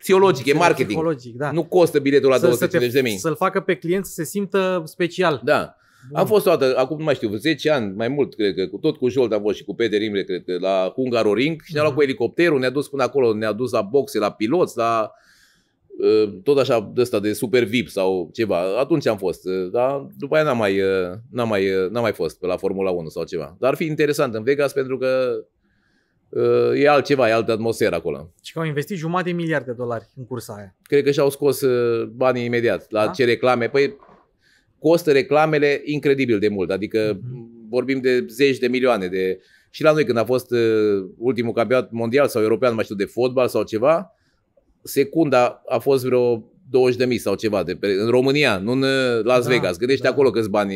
psihologic, e marketing. Psihologic, da. Nu costă biletul la 250 de mii. Să-l facă pe client să se simtă special. Da. Bun. Am fost o dată, acum nu mai știu, 10 ani, mai mult, cred că, tot cu Jolt am fost și cu Peter Imre, cred că, la Hungaroring și ne-a luat mhm. cu elicopterul, ne-a dus până acolo, ne-a dus la boxe, la piloți, la ă, tot așa de ăsta de super VIP sau ceva. Atunci am fost, ă, dar după aia n-am mai, ă, n-am mai, n-am mai fost pe la Formula 1 sau ceva. Dar ar fi interesant în Vegas pentru că Uh, e altceva, e altă atmosferă acolo. Și că au investit jumătate de de dolari în cursa aia. Cred că și-au scos uh, banii imediat la da? ce reclame. Păi costă reclamele incredibil de mult, adică mm-hmm. vorbim de zeci de milioane de... Și la noi când a fost uh, ultimul campionat mondial sau european, mai știu, de fotbal sau ceva, secunda a fost vreo 20.000 sau ceva de pe, în România, nu în Las da, Vegas. Gândește da. acolo câți bani.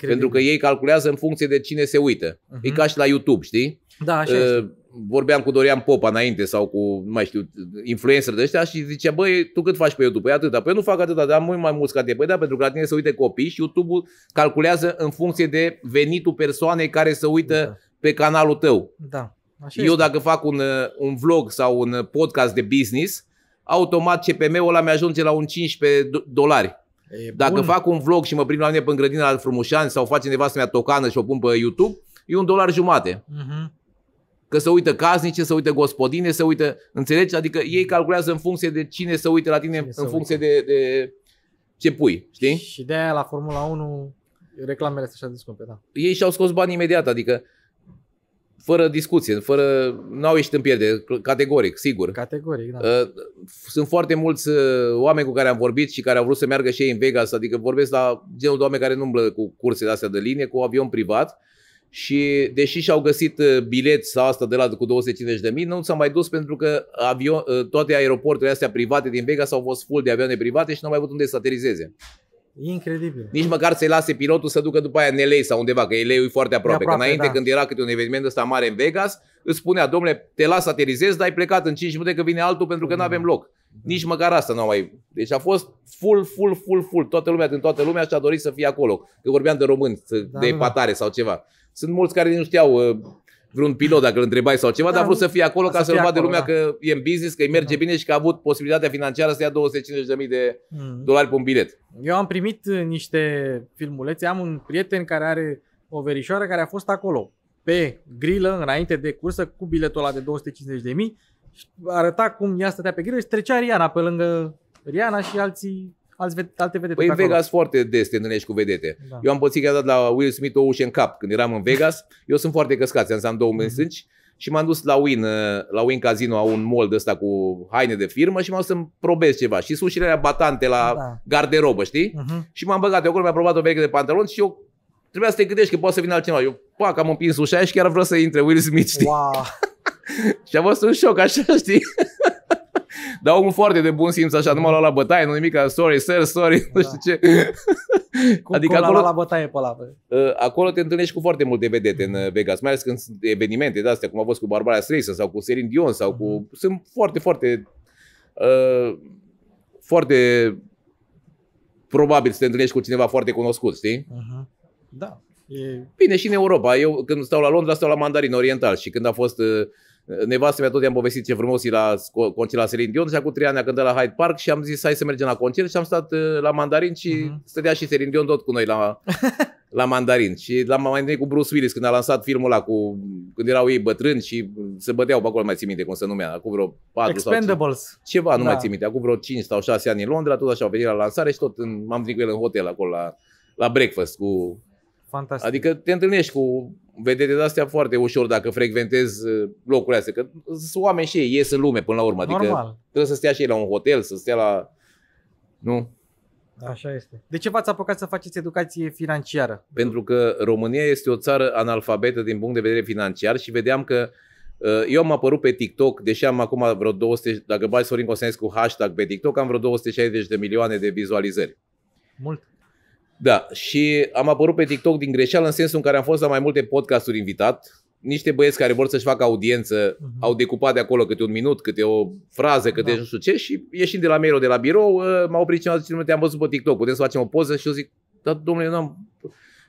Pentru că ei calculează în funcție de cine se uită. Uh-huh. E ca și la YouTube, știi? Da, așa uh, vorbeam cu Dorian Popa înainte sau cu, nu mai știu, influencer de ăștia și zicea, băi, tu cât faci pe YouTube? Păi atâta. Păi eu nu fac atâta, dar mult mai mult ca tine. Păi da, pentru că la tine se uite copii și YouTube-ul calculează în funcție de venitul persoanei care se uită da. pe canalul tău. Da. Așa eu este. dacă fac un, un vlog sau un podcast de business, automat CPM-ul ăla mi-ajunge la un 15 dolari. E dacă bun. fac un vlog și mă prind la mine pe grădina la Frumușani sau face nevastă mea tocană și o pun pe YouTube, e un dolar jumate. Uh-huh. Că se uită casnice, se uită gospodine, se uită, înțelegi? Adică ei mm. calculează în funcție de cine se uită la tine, cine în funcție de, de, ce pui, știi? Și de aia la Formula 1 reclamele sunt așa de scumpe, da. Ei și-au scos bani imediat, adică fără discuție, fără, n-au ieșit în pierdere, categoric, sigur. Categoric, da. Uh, sunt foarte mulți uh, oameni cu care am vorbit și care au vrut să meargă și ei în Vegas, adică vorbesc la genul de oameni care nu umblă cu cursele astea de linie, cu avion privat și deși și-au găsit uh, bilet sau asta de la cu 250 de mii, nu s-a mai dus pentru că avion, uh, toate aeroporturile astea private din Vegas au fost full de avioane private și nu au mai avut unde să aterizeze. Incredibil. Nici măcar să-i lase pilotul să ducă după aia în LA sau undeva, că LA e foarte aproape. aproape că înainte da. când era câte un eveniment ăsta mare în Vegas, îți spunea, domnule, te las să aterizezi, dar ai plecat în 5 minute că vine altul pentru că nu avem loc. Da. Nici măcar asta nu mai... Deci a fost full, full, full, full. Toată lumea din toată lumea și-a dorit să fie acolo. Că vorbeam de români, da, de da. da. patare sau ceva. Sunt mulți care nu știau uh, vreun pilot, dacă îl întrebai sau ceva, da, dar a vrut să fie acolo ca să-l să vadă lumea da. că e în business, că îi merge da. bine și că a avut posibilitatea financiară să ia 250.000 de mm. dolari pe un bilet. Eu am primit uh, niște filmulețe, am un prieten care are o verișoară care a fost acolo pe grilă înainte de cursă cu biletul ăla de 250.000 și arăta cum ea stătea pe grilă și trecea Riana pe lângă Riana și alții alți, alte vedete. Păi în Vegas foarte des te întâlnești cu vedete. Da. Eu am pățit chiar dat la Will Smith o ușă în cap când eram în Vegas. *laughs* eu sunt foarte căscați, am, am două mâini mhm. și m-am dus la Win, uh, la Win Casino, a un mall ăsta cu haine de firmă și m-am să-mi probez ceva. Și sunt și alea batante la da. garderobă, știi? Uh-huh. Și m-am băgat, eu acolo mi-a probat o veche de pantalon și eu trebuia să te gândești că poate să vină altcineva. Eu, pac, am împins ușa și chiar vreau să intre Will Smith, știi? Wow. *laughs* și a fost un șoc, așa, știi? *laughs* Dar omul foarte de bun simț, așa, nu m-a luat la bătaie, nu nimic, sorry, sir, sorry, da. nu știu ce. *laughs* Cum, adică cum acolo, la bătaie pe la uh, Acolo te întâlnești cu foarte multe vedete în uh, Vegas, mai ales când sunt evenimente de astea, cum a fost cu Barbara Streisand sau cu Serin Dion sau cu... mm Sunt foarte, foarte... Uh, foarte probabil să te întâlnești cu cineva foarte cunoscut, știi? Uh-huh. Da. E... Bine, și în Europa. Eu când stau la Londra, stau la mandarin oriental și când a fost uh, nevastă mi-a tot i-am povestit ce frumos e la concert la Selin Dion și acum trei ani a cântat la Hyde Park și am zis hai să mergem la concert și am stat uh, la Mandarin și uh-huh. stătea și Selin Dion tot cu noi la, *laughs* la Mandarin. Și l-am mai întâlnit cu Bruce Willis când a lansat filmul ăla cu, când erau ei bătrâni și se băteau pe acolo, mai țin minte cum se numea, acum vreo 4 sau ce, ceva, nu da. mai țin minte, acum vreo 5 sau 6 ani în Londra, tot așa au venit la lansare și tot în, m-am întâlnit cu el în hotel acolo la, la breakfast cu Fantastic. Adică te întâlnești cu vedete de astea foarte ușor dacă frecventez uh, locurile astea. Că sunt oameni și ei, ies în lume până la urmă. Adică Normal. trebuie să stea și ei la un hotel, să stea la... Nu? Așa este. De ce v-ați apucat să faceți educație financiară? Pentru că România este o țară analfabetă din punct de vedere financiar și vedeam că uh, eu am apărut pe TikTok, deși am acum vreo 200, dacă bai Sorin cu hashtag pe TikTok, am vreo 260 de milioane de vizualizări. Mult. Da, și am apărut pe TikTok din greșeală în sensul în care am fost la mai multe podcasturi invitat. Niște băieți care vor să-și facă audiență uh-huh. au decupat de acolo câte un minut, câte o frază, câte da. nu știu ce și ieșind de la mail de la birou, ă, m-au oprit cineva și te-am văzut pe TikTok, putem să facem o poză și eu zic, da, domnule, nu am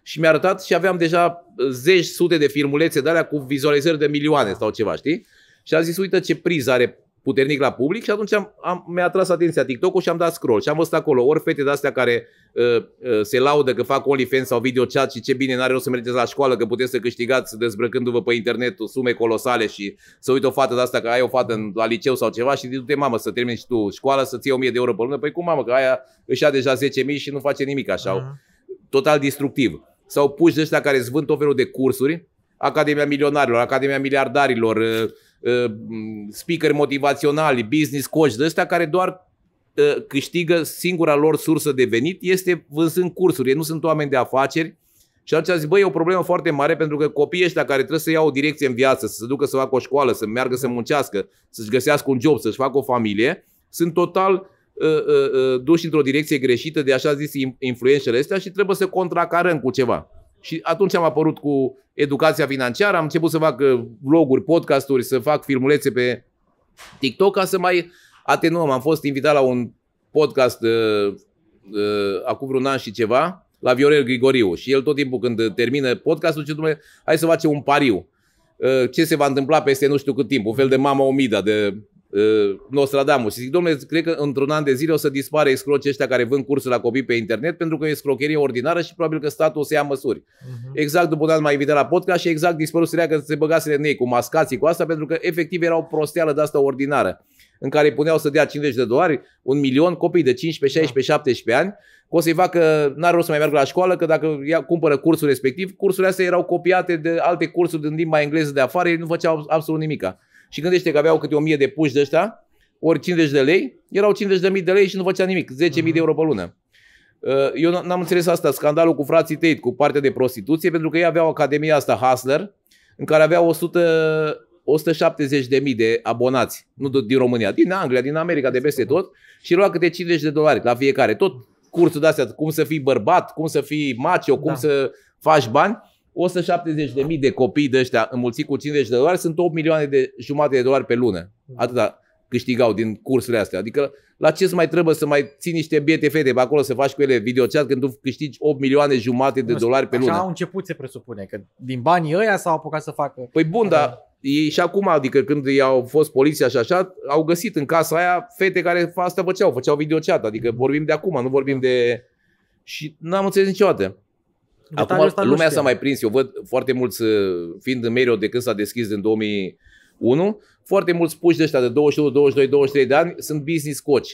Și mi-a arătat și aveam deja zeci, sute de filmulețe de alea cu vizualizări de milioane da. sau ceva, știi? Și a zis, uite ce priză are puternic la public și atunci am, am, mi-a atras atenția TikTok-ul și am dat scroll. Și am văzut acolo ori fete de-astea care uh, uh, se laudă că fac OnlyFans sau video chat și ce bine, n-are rost să mergeți la școală, că puteți să câștigați dezbrăcându-vă pe internet sume colosale și să uite o fată de-asta că ai o fată în, la liceu sau ceva și du-te, mamă, să termini și tu școala, să-ți 1000 de euro pe lună. Păi cum, mamă, că aia își ia deja 10.000 și nu face nimic așa. Uh-huh. Total destructiv. Sau puși de ăștia care îți vând tot felul de cursuri, Academia Milionarilor, Academia Miliardarilor, uh, Uh, speaker motivaționali, business coach, de ăstea care doar uh, câștigă singura lor sursă de venit este vânzând cursuri. Ei nu sunt oameni de afaceri și atunci zis băi, e o problemă foarte mare pentru că copiii ăștia care trebuie să iau o direcție în viață, să se ducă să facă o școală, să meargă să muncească, să-și găsească un job, să-și facă o familie, sunt total uh, uh, uh duși într-o direcție greșită de așa zis influențele astea și trebuie să contracarăm cu ceva. Și atunci am apărut cu educația financiară, am început să fac uh, vloguri, podcasturi, să fac filmulețe pe TikTok ca să mai atenuăm. Am fost invitat la un podcast uh, uh, acum vreun an și ceva, la Viorel Grigoriu. Și el tot timpul când termină podcastul, ce dumne, hai să facem un pariu. Uh, ce se va întâmpla peste nu știu cât timp, un fel de mama omida, de Ă, Nostradamus. Și Zic, domnule, cred că într-un an de zile o să dispare escrocii ăștia care vând cursuri la copii pe internet pentru că e escrocherie ordinară și probabil că statul o să ia măsuri. Uh-huh. Exact după un an mai invitat la podcast și exact dispăruserea că se băgase în ei cu mascații cu asta pentru că efectiv era o prosteală de asta ordinară în care puneau să dea 50 de dolari, un milion copii de 15, 16, da. 17 ani, că o să-i facă, n-ar rost să mai meargă la școală, că dacă ia, cumpără cursul respectiv, cursurile astea erau copiate de alte cursuri din limba engleză de afară, ei nu făceau absolut nimica. Și gândește că aveau câte 1000 de puși de ăștia, ori 50 de lei, erau 50.000 de lei și nu făcea nimic, 10.000 de euro pe lună. Uh, eu n-am înțeles asta, scandalul cu frații Tate, cu partea de prostituție, pentru că ei aveau academia asta, Hustler, în care aveau 100, 170.000 de abonați, nu din România, din Anglia, din America, de peste tot, și lua câte 50 de dolari la fiecare. Tot cursul de astea, cum să fii bărbat, cum să fii macio, cum da. să faci bani. 170.000 de copii de ăștia înmulțit cu 50 de dolari sunt 8 milioane de jumate de dolari pe lună. Hmm. Atâta câștigau din cursurile astea. Adică la ce mai trebuie să mai ții niște biete fete pe acolo să faci cu ele videochat când tu câștigi 8 milioane jumate de dolari pe lună? Așa au început se presupune, că din banii ăia s-au apucat să facă. Păi bun, dar ei și acum, adică când i-au fost poliția și așa, au găsit în casa aia fete care asta făceau, făceau videochat, adică vorbim de acum, nu vorbim de... Și n-am înțeles niciodată. Acum lumea s-a mai prins. Eu văd foarte mulți, uh, fiind în Merio de când s-a deschis în 2001, foarte mulți puși de ăștia de 21, 22, 23 de ani sunt business coach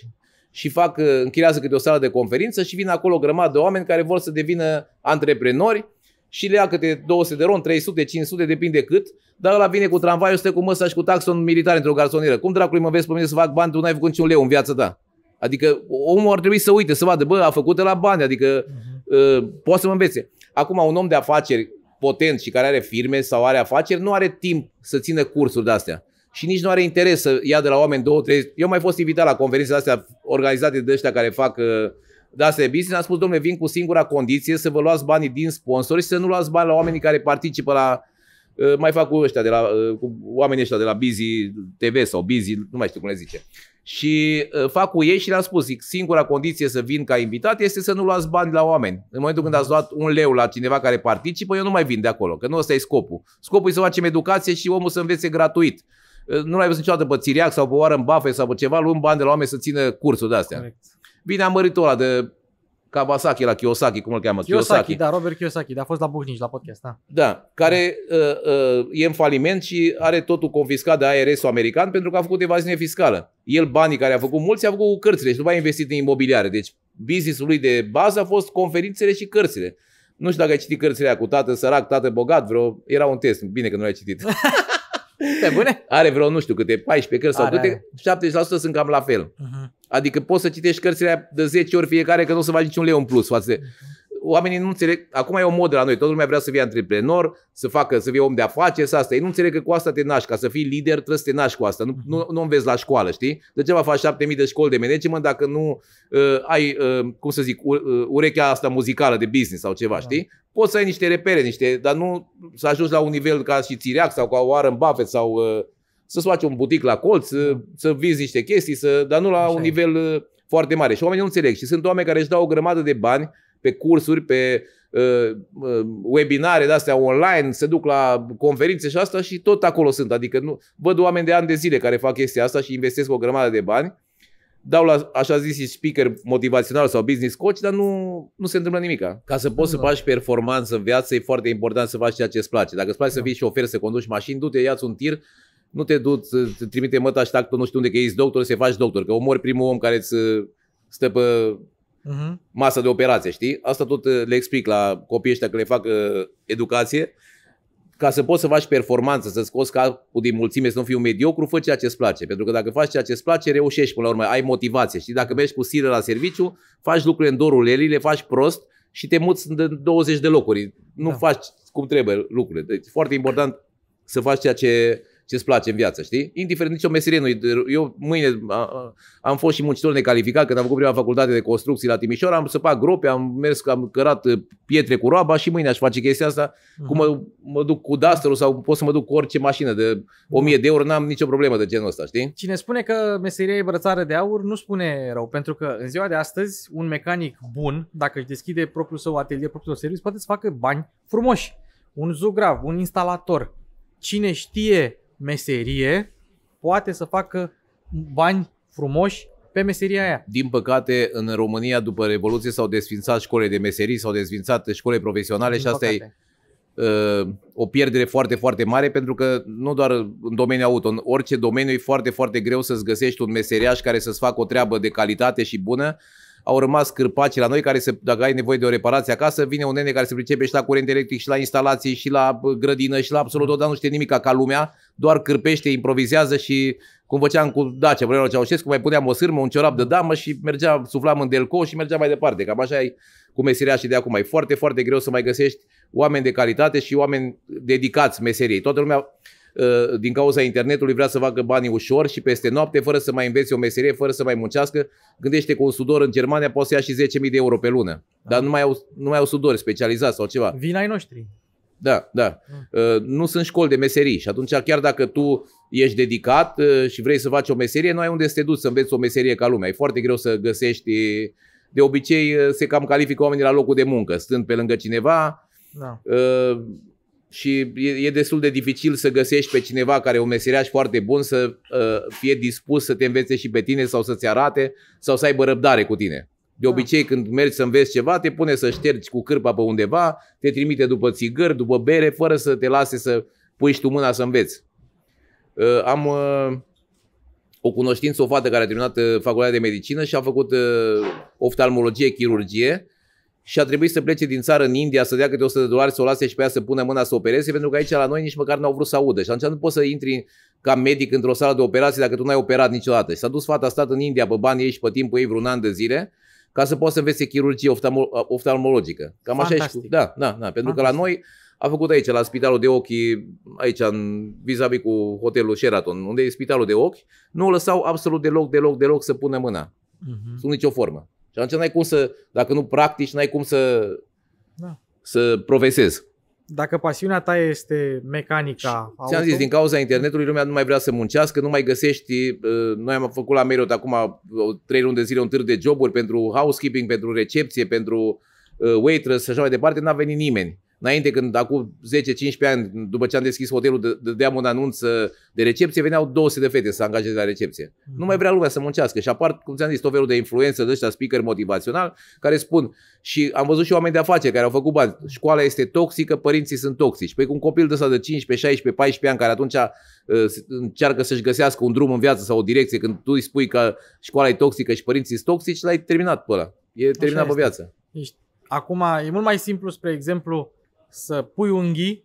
și fac, uh, închiriază câte o sală de conferință și vin acolo grămadă de oameni care vor să devină antreprenori și le ia câte 200 de ron, 300, 500, depinde cât, dar ăla vine cu tramvaiul, stă cu măsa și cu taxon militar într-o garsonieră. Cum dracului mă vezi pe mine să fac bani, tu n-ai făcut niciun leu în viața ta? Adică omul ar trebui să uite, să vadă, bă, a făcut la bani, adică uh-huh. uh, poate să mă învețe. Acum, un om de afaceri potent și care are firme sau are afaceri, nu are timp să țină cursuri de astea. Și nici nu are interes să ia de la oameni două, trei. Eu am mai fost invitat la conferințele astea organizate de ăștia care fac uh, de astea de business. Am spus, domnule, vin cu singura condiție să vă luați banii din sponsori și să nu luați bani la oamenii care participă la uh, mai fac cu ăștia de la, uh, cu oamenii ăștia de la Busy TV sau Busy, nu mai știu cum le zice și uh, fac cu ei și le-am spus, zic, singura condiție să vin ca invitat este să nu luați bani la oameni. În momentul când ați luat un leu la cineva care participă, eu nu mai vin de acolo, că nu ăsta e scopul. Scopul e să facem educație și omul să învețe gratuit. Uh, nu l-ai văzut niciodată pe Țiriac sau pe Warren Buffett sau pe ceva, luăm bani de la oameni să țină cursul de astea. Correct. Vine amăritul ăla de Kawasaki la Kiyosaki, cum îl cheamă? Kiyosaki, Kiyosaki. da, Robert Kiyosaki, da, a fost la Buhnici, la podcast, da. Da, care da. Uh, uh, e în faliment și are totul confiscat de irs ul american pentru că a făcut evaziune fiscală. El banii care a făcut mulți a făcut cu cărțile și după a investit în imobiliare. Deci businessul lui de bază a fost conferințele și cărțile. Nu știu dacă ai citit cărțile cu tată sărac, tată bogat, vreo... Era un test, bine că nu l-ai citit. *laughs* Pe bune? Are vreo, nu știu, câte 14 cărți sau are, câte, are. 70% sunt cam la fel. Uh-huh. Adică poți să citești cărțile de 10 ori fiecare că nu o să faci niciun leu în plus față de... Uh-huh oamenii nu înțeleg, acum e o modă la noi, toată lumea vrea să fie antreprenor, să facă, să fie om de afaceri, să asta. Ei nu înțeleg că cu asta te naști, ca să fii lider trebuie să te naști cu asta, nu, nu, mhm. nu înveți la școală, știi? Degeaba faci 7000 de școli de management dacă nu uh, ai, uh, cum să zic, uh, urechea asta muzicală de business sau ceva, da. știi? Poți să ai niște repere, niște, dar nu să ajungi la un nivel ca și Țireac sau ca Warren Buffett sau uh, să-ți faci un butic la colț, să, da. să vizi niște chestii, să, dar nu la Așa un e. nivel uh, foarte mare. Și oamenii nu înțeleg. Și sunt oameni care își dau o grămadă de bani pe cursuri, pe uh, uh, webinare de-astea online, se duc la conferințe și asta și tot acolo sunt. Adică nu, văd oameni de ani de zile care fac chestia asta și investesc o grămadă de bani, dau la așa zis speaker motivațional sau business coach, dar nu, nu se întâmplă nimic. Ca să poți da. să faci performanță în viață, e foarte important să faci ceea ce îți place. Dacă îți place da. să fii șofer, să conduci mașini, du-te, ia un tir, nu te duci te trimite măta și tactul, nu știu unde, că ești doctor, să faci doctor, că omori primul om care îți stă pe uh-huh. masă de operație, știi? Asta tot uh, le explic la copiii ăștia că le fac uh, educație. Ca să poți să faci performanță, să scoți capul din mulțime, să nu fii un mediocru, fă ceea ce îți place. Pentru că dacă faci ceea ce îți place, reușești până la urmă, ai motivație. Știi, dacă mergi cu silă la serviciu, faci lucrurile în dorul elii, le faci prost și te muți în 20 de locuri. Nu da. faci cum trebuie lucrurile. Deci foarte important să faci ceea ce ce îți place în viață, știi? Indiferent nicio meserie nu Eu mâine am fost și muncitor necalificat când am făcut prima facultate de construcții la Timișoara, am săpat grope, am mers, am cărat uh, pietre cu roaba și mâine aș face chestia asta. Uh-huh. Cum mă, mă duc cu dusterul sau pot să mă duc cu orice mașină de 1000 de euro, n-am nicio problemă de genul ăsta, știi? Cine spune că meseria e brățară de aur, nu spune rău, pentru că în ziua de astăzi un mecanic bun, dacă își deschide propriul său atelier, propriul său serviciu, poate să facă bani frumoși. Un zugrav, un instalator, cine știe meserie poate să facă bani frumoși pe meseria aia. Din păcate, în România, după Revoluție, s-au desfințat școlile de meserii, s-au desfințat școlile profesionale Din și asta păcate. e uh, o pierdere foarte, foarte mare, pentru că nu doar în domeniul auto, în orice domeniu e foarte, foarte greu să-ți găsești un meseriaș care să-ți facă o treabă de calitate și bună au rămas cârpaci la noi care, se, dacă ai nevoie de o reparație acasă, vine un nene care se pricepe și la curent electric, și la instalații, și la grădină, și la absolut tot, dar nu știe nimic ca lumea, doar cârpește, improvizează și cum făceam cu Dacia, vreo cum mai puneam o sârmă, un ciorap de damă și mergea, suflam în delco și mergea mai departe. Cam așa e cu meseria și de acum. E foarte, foarte greu să mai găsești oameni de calitate și oameni dedicați meseriei. Toată lumea Uh, din cauza internetului vrea să facă banii ușor și peste noapte, fără să mai înveți o meserie, fără să mai muncească. Gândește că un sudor în Germania poate să ia și 10.000 de euro pe lună. Da. Dar nu mai au, nu mai au sudori specializați sau ceva. Vin ai noștri. Da, da. Mm. Uh, nu sunt școli de meserii și atunci chiar dacă tu ești dedicat uh, și vrei să faci o meserie, nu ai unde să te duci să înveți o meserie ca lumea. E foarte greu să găsești, de obicei se cam califică oamenii la locul de muncă, stând pe lângă cineva. Da și e, e destul de dificil să găsești pe cineva care e un meseriaș foarte bun să uh, fie dispus să te învețe și pe tine sau să-ți arate sau să aibă răbdare cu tine. De da. obicei, da. când mergi să înveți ceva, te pune să ștergi cu cârpa pe undeva, te trimite după țigări, după bere, fără să te lase să pui și tu mâna să înveți. Uh, am uh, o cunoștință, o fată care a terminat uh, facultatea de medicină și a făcut uh, oftalmologie, chirurgie și a trebuit să plece din țară în India, să dea câte 100 de dolari, să o lase și pe ea să pună mâna să opereze, pentru că aici la noi nici măcar n-au vrut să audă. Și atunci nu poți să intri ca medic într-o sală de operații dacă tu n-ai operat niciodată. Și s-a dus fata, a stat în India pe banii ei și pe timpul ei vreun an de zile, ca să poată să învețe chirurgie oftalmologică. Cam Fantastic. așa și Da, da, da. Pentru Fantastic. că la noi a făcut aici, la spitalul de ochi, aici, în vis a cu hotelul Sheraton, unde e spitalul de ochi, nu o lăsau absolut deloc, deloc, deloc să pună mâna. Uh-huh. Mhm. Sunt nicio formă. Și atunci n-ai cum să, dacă nu practici, n-ai cum să, da. să profesezi. Dacă pasiunea ta este mecanica auto... am zis, din cauza internetului lumea nu mai vrea să muncească, nu mai găsești... Ă, noi am făcut la Merit acum trei luni de zile un târg de joburi pentru housekeeping, pentru recepție, pentru ă, waitress și așa mai departe, n-a venit nimeni. Înainte, când acum 10-15 ani, după ce am deschis hotelul, dădeam un anunț uh, de recepție, veneau 200 de fete să angajeze la recepție. Mm. Nu mai vrea lumea să muncească. Și apar, cum ți-am zis, tot felul de influență, de ăștia speaker motivațional, care spun, și am văzut și oameni de afaceri care au făcut bani, școala este toxică, părinții sunt toxici. Păi cu un copil de ăsta de 15, 16, 14 ani, care atunci uh, încearcă să-și găsească un drum în viață sau o direcție, când tu îi spui că școala e toxică și părinții sunt toxici, l-ai terminat pe ăla. E terminat Așa pe este. viață. Ești... Acum e mult mai simplu, spre exemplu, să pui unghii,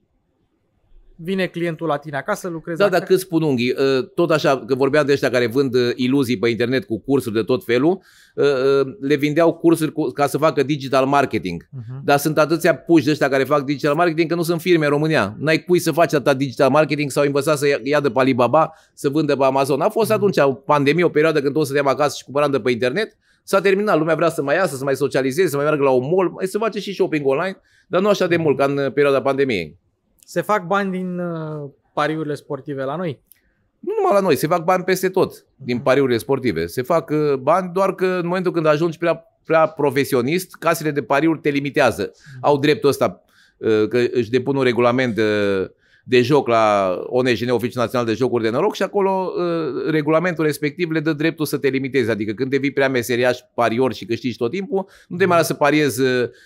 vine clientul la tine acasă, lucrezi Da, dar cât spun unghii? Uh, tot așa, că vorbeam de ăștia care vând uh, iluzii pe internet cu cursuri de tot felul, uh, le vindeau cursuri ca să facă digital marketing. Uh-huh. Dar sunt atâția puși de ăștia care fac digital marketing că nu sunt firme în România. N-ai cui să faci atâta digital marketing sau învățat să ia de pe Alibaba, să vândă pe Amazon. A fost uh-huh. atunci o pandemie, o perioadă când toți stăteam acasă și cumpăram de pe internet S-a terminat, lumea vrea să mai iasă, să mai socializeze, să mai meargă la un mall, mai se face și shopping online, dar nu așa de mult ca în uh, perioada pandemiei. Se fac bani din uh, pariurile sportive la noi? Nu numai la noi, se fac bani peste tot din mm. pariurile sportive. Se fac uh, bani doar că în momentul când ajungi prea, prea profesionist, casele de pariuri te limitează. Mm. Au dreptul ăsta uh, că își depun un regulament uh, de joc la ONJN, Oficiul Național de Jocuri de Noroc și acolo ă, regulamentul respectiv le dă dreptul să te limitezi. Adică când devii prea meseriaș, parior și câștigi tot timpul, nu te mhm. mai lasă să pariezi 100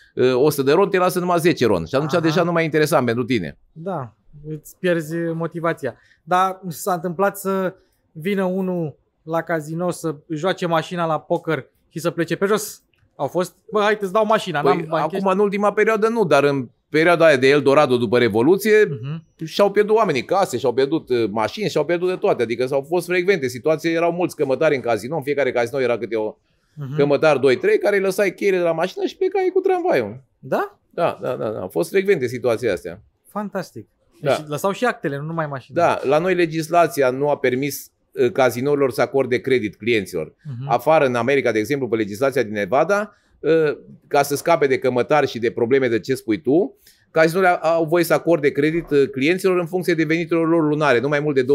ă, ă, de ron, te lasă numai 10 ron. Și atunci Aha. deja nu mai e interesant pentru tine. Da, îți pierzi motivația. Dar s-a întâmplat să vină unul la casino să joace mașina la poker și să plece pe jos? Au fost, bă, hai, îți dau mașina. Păi, n-am acum, în ultima perioadă, nu, dar în perioada aia de Eldorado după Revoluție, uh-huh. și-au pierdut oamenii case, și-au pierdut uh, mașini, și-au pierdut de toate. Adică s-au fost frecvente situații, erau mulți cămătari în cazino, în fiecare cazino era câte o uh-huh. cămătar 2-3, care îi lăsai cheile de la mașină și plecai cu tramvaiul. Da? Da, da, da, da. Au fost frecvente situații astea. Fantastic. Da. Și deci lăsau și actele, nu numai mașinile. Da, la noi legislația nu a permis uh, cazinorilor să acorde credit clienților. Uh-huh. Afară, în America, de exemplu, pe legislația din Nevada, Ă, ca să scape de cămătari și de probleme de ce spui tu, cazinorile au voie să acorde credit ă, clienților în funcție de veniturilor lor lunare, nu mai mult de 20%,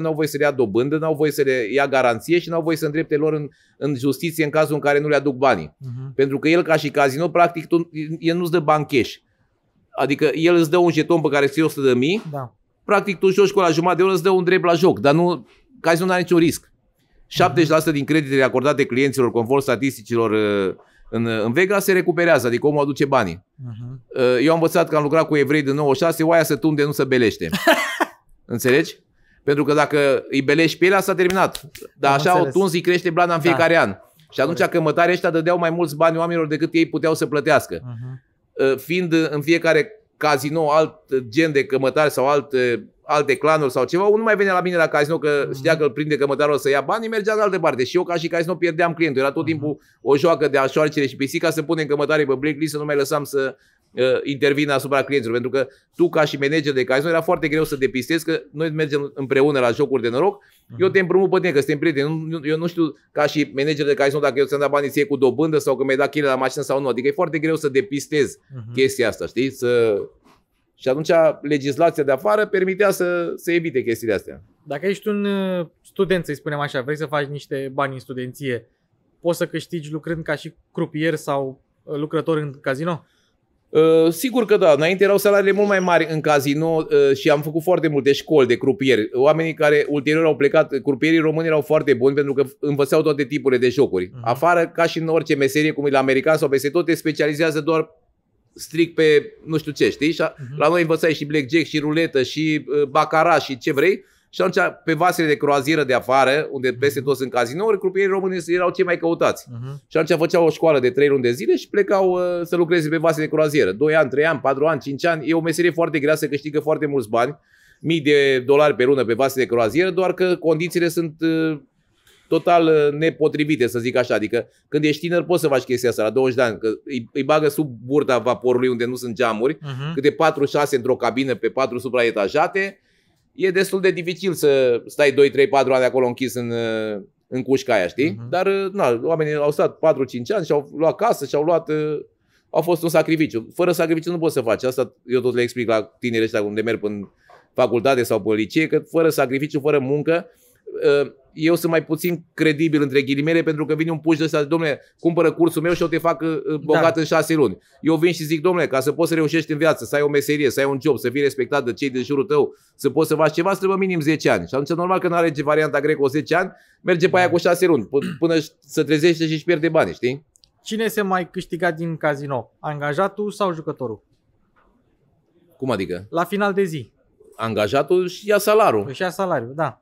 nu au voie să le ia dobândă, nu au voie să le ia garanție și nu au voie să îndrepte lor în, în justiție în cazul în care nu le aduc banii. Uh-huh. Pentru că el ca și casino, practic, tu, el nu-ți dă bancheș. Adică el îți dă un jeton pe care îți iei 100.000, de mii, da. practic tu joci cu la jumătate de oră, îți dă un drept la joc, dar nu, cazinul nu are niciun risc. 70% din creditele acordate clienților conform statisticilor uh, în, în Vegas se recuperează, adică omul aduce banii. Uh-huh. Eu am învățat că am lucrat cu evrei de 96, oaia se tunde, nu se belește. *laughs* Înțelegi? Pentru că dacă îi belești pielea, s-a terminat. Dar am așa înțeles. o tunzi crește blana în da. fiecare da. an. Și atunci cămătarii ăștia dădeau mai mulți bani oamenilor decât ei puteau să plătească. Uh-huh. Fiind în fiecare casino alt gen de cămătari sau alt alte clanuri sau ceva, unul mai venea la mine la casino că mhm. știa că îl prinde că mătarul o să ia bani, mergea în altă parte. Și eu ca și casino pierdeam clientul. Era tot mhm. timpul o joacă de așoarcele și pisica să punem cămătare pe blacklist, să nu mai lăsam să uh, intervină asupra clienților. Pentru că tu ca și manager de casino era foarte greu să depistezi că noi mergem împreună la jocuri de noroc. Uh-huh. Eu te împrumut pe tine că suntem prieteni. eu nu știu ca și manager de casino dacă eu ți-am dat banii ție cu dobândă sau că mi-ai dat chile la mașină sau nu. Adică e foarte greu să depistezi uh-huh. chestia asta, știi? Să și atunci legislația de afară permitea să, să evite chestiile astea. Dacă ești un uh, student, să-i spunem așa, vrei să faci niște bani în studenție, poți să câștigi lucrând ca și crupier sau uh, lucrător în casino? Uh, sigur că da, înainte erau salariile mult mai mari în casino uh, și am făcut foarte multe școli de crupieri. Oamenii care ulterior au plecat, crupierii români erau foarte buni pentru că învățau toate tipurile de jocuri. Uh-huh. Afară, ca și în orice meserie, cum e la american sau peste tot, te specializează doar strict pe nu știu ce, știi? Și a, uh-huh. la noi învățai și blackjack și ruletă și uh, bacara și ce vrei. Și atunci, pe vasele de croazieră de afară, unde mhm. peste tot sunt cazinouri, crupierii români erau cei mai căutați. Uh-huh. Și atunci făceau o școală de 3 luni de zile și plecau uh, să lucreze pe vasele de croazieră. 2 ani, 3 ani, 4 ani, 5 ani. E o meserie foarte grea, se câștigă foarte mulți bani, mii de dolari pe lună pe vasele de croazieră, doar că condițiile sunt uh, total uh, nepotrivite, să zic așa. Adică când ești tiner poți să faci chestia asta la 20 de ani, că îi, îi bagă sub burta vaporului unde nu sunt geamuri, uh-huh. câte 4-6 într-o cabină pe 4 supraetajate, e destul de dificil să stai 2, 3, 4 ani acolo închis în, uh, în cușca aia, știi? Uh-huh. Dar uh, na, oamenii au stat 4-5 ani și au luat casă și au luat... A fost un sacrificiu. Fără sacrificiu nu poți să faci. Asta eu tot le explic la tinerii ăștia unde merg în facultate sau pe licee, că fără sacrificiu, fără muncă, Uh, eu sunt mai puțin credibil între ghilimele pentru că vine un puș de ăsta, domnule, cumpără cursul meu și eu te fac uh, uh, da. bogat da. în șase luni. Eu vin și zic, domnule, ca să poți să reușești în viață, să ai o meserie, să ai un job, să fii respectat de cei din jurul tău, să poți să faci ceva, să trebuie minim 10 ani. Și atunci normal că nu are varianta greco 10 ani, merge pe aia cu 6 luni, până să trezește și își pierde bani, știi? Cine se mai câștiga din casino? Angajatul sau jucătorul? Cum adică? La final de zi. Angajatul și ia salariul. și ia salariul, da.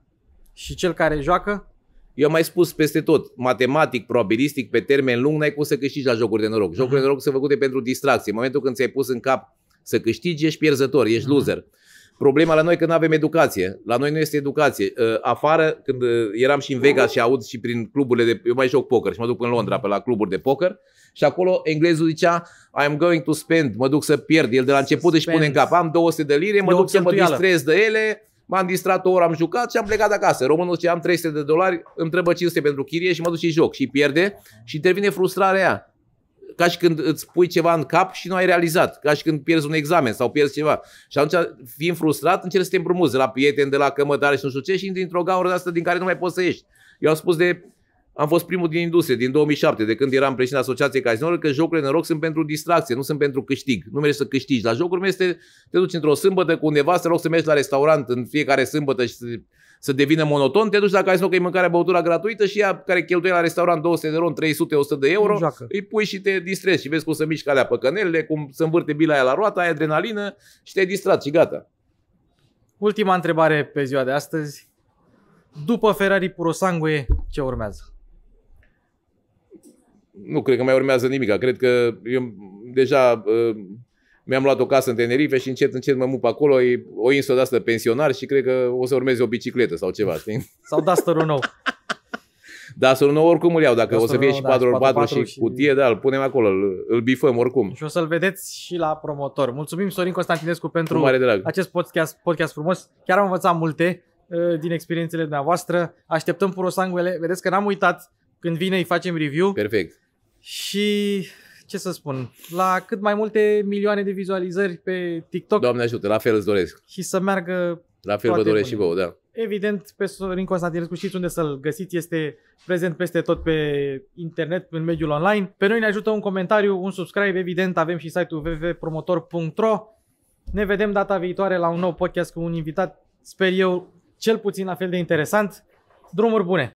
Și cel care joacă? Eu am mai spus peste tot, matematic, probabilistic, pe termen lung, n-ai cum să câștigi la jocuri de noroc. Mhm. Jocurile de noroc sunt făcute pentru distracție. În momentul când ți-ai pus în cap să câștigi, ești pierzător, ești mhm. loser. Problema la noi că nu avem educație. La noi nu este educație. Ă, afară, când ă, eram și în mhm. Vegas și aud și prin cluburile de... Eu mai joc poker și mă duc în Londra pe la cluburi de poker și acolo englezul zicea I'm going to spend, mă duc să pierd. El de la început spend. își pune în cap, am 200 de lire, mă de duc să mă distrez de ele, M-am distrat o oră, am jucat și am plecat acasă. Românul ce am 300 de dolari, îmi trebuie 500 pentru chirie și mă duc și joc. Și pierde și intervine frustrarea aia. Ca și când îți pui ceva în cap și nu ai realizat. Ca și când pierzi un examen sau pierzi ceva. Și atunci, fiind frustrat, încerci să te împrumuți de la prieteni, de la cămătare și nu știu ce și intri într-o gaură de asta din care nu mai poți să ieși. Eu am spus de am fost primul din industrie, din 2007, de când eram președinte Asociației Cazinolor, că jocurile noroc sunt pentru distracție, nu sunt pentru câștig. Nu mergi să câștigi. La jocuri mai este, te duci într-o sâmbătă cu undeva, să rog să mergi la restaurant în fiecare sâmbătă și să, să devină monoton, te duci la Cazinor că e mâncarea băutura gratuită și ea care cheltuie la restaurant 200 de ron, 300, 100 de euro, Joacă. îi pui și te distrezi și vezi cum se mișcă alea pe cum se învârte bila aia la roata, ai adrenalină și te-ai distrat și gata. Ultima întrebare pe ziua de astăzi. După Ferrari Purosangue, ce urmează? nu cred că mai urmează nimic. Cred că eu deja uh, mi-am luat o casă în Tenerife și încet, încet mă mup acolo, e o insulă de asta pensionar și cred că o să urmeze o bicicletă sau ceva, știi? sau Dusterul nou. Da, să nu oricum îl iau, dacă o să fie și 4 da, 4 și, și cutie, da, îl punem acolo, îl, îl bifăm oricum. Și o să-l vedeți și la promotor. Mulțumim Sorin Constantinescu pentru mare drag. acest podcast, podcast frumos. Chiar am învățat multe uh, din experiențele dumneavoastră. Așteptăm purosanguele. Vedeți că n-am uitat când vine îi facem review. Perfect și ce să spun, la cât mai multe milioane de vizualizări pe TikTok. Doamne ajută, la fel îți doresc. Și să meargă La fel vă doresc bune. și vouă, da. Evident, pe Sorin Constantinescu știți unde să-l găsiți, este prezent peste tot pe internet, în mediul online. Pe noi ne ajută un comentariu, un subscribe, evident, avem și site-ul www.promotor.ro. Ne vedem data viitoare la un nou podcast cu un invitat, sper eu, cel puțin la fel de interesant. Drumuri bune!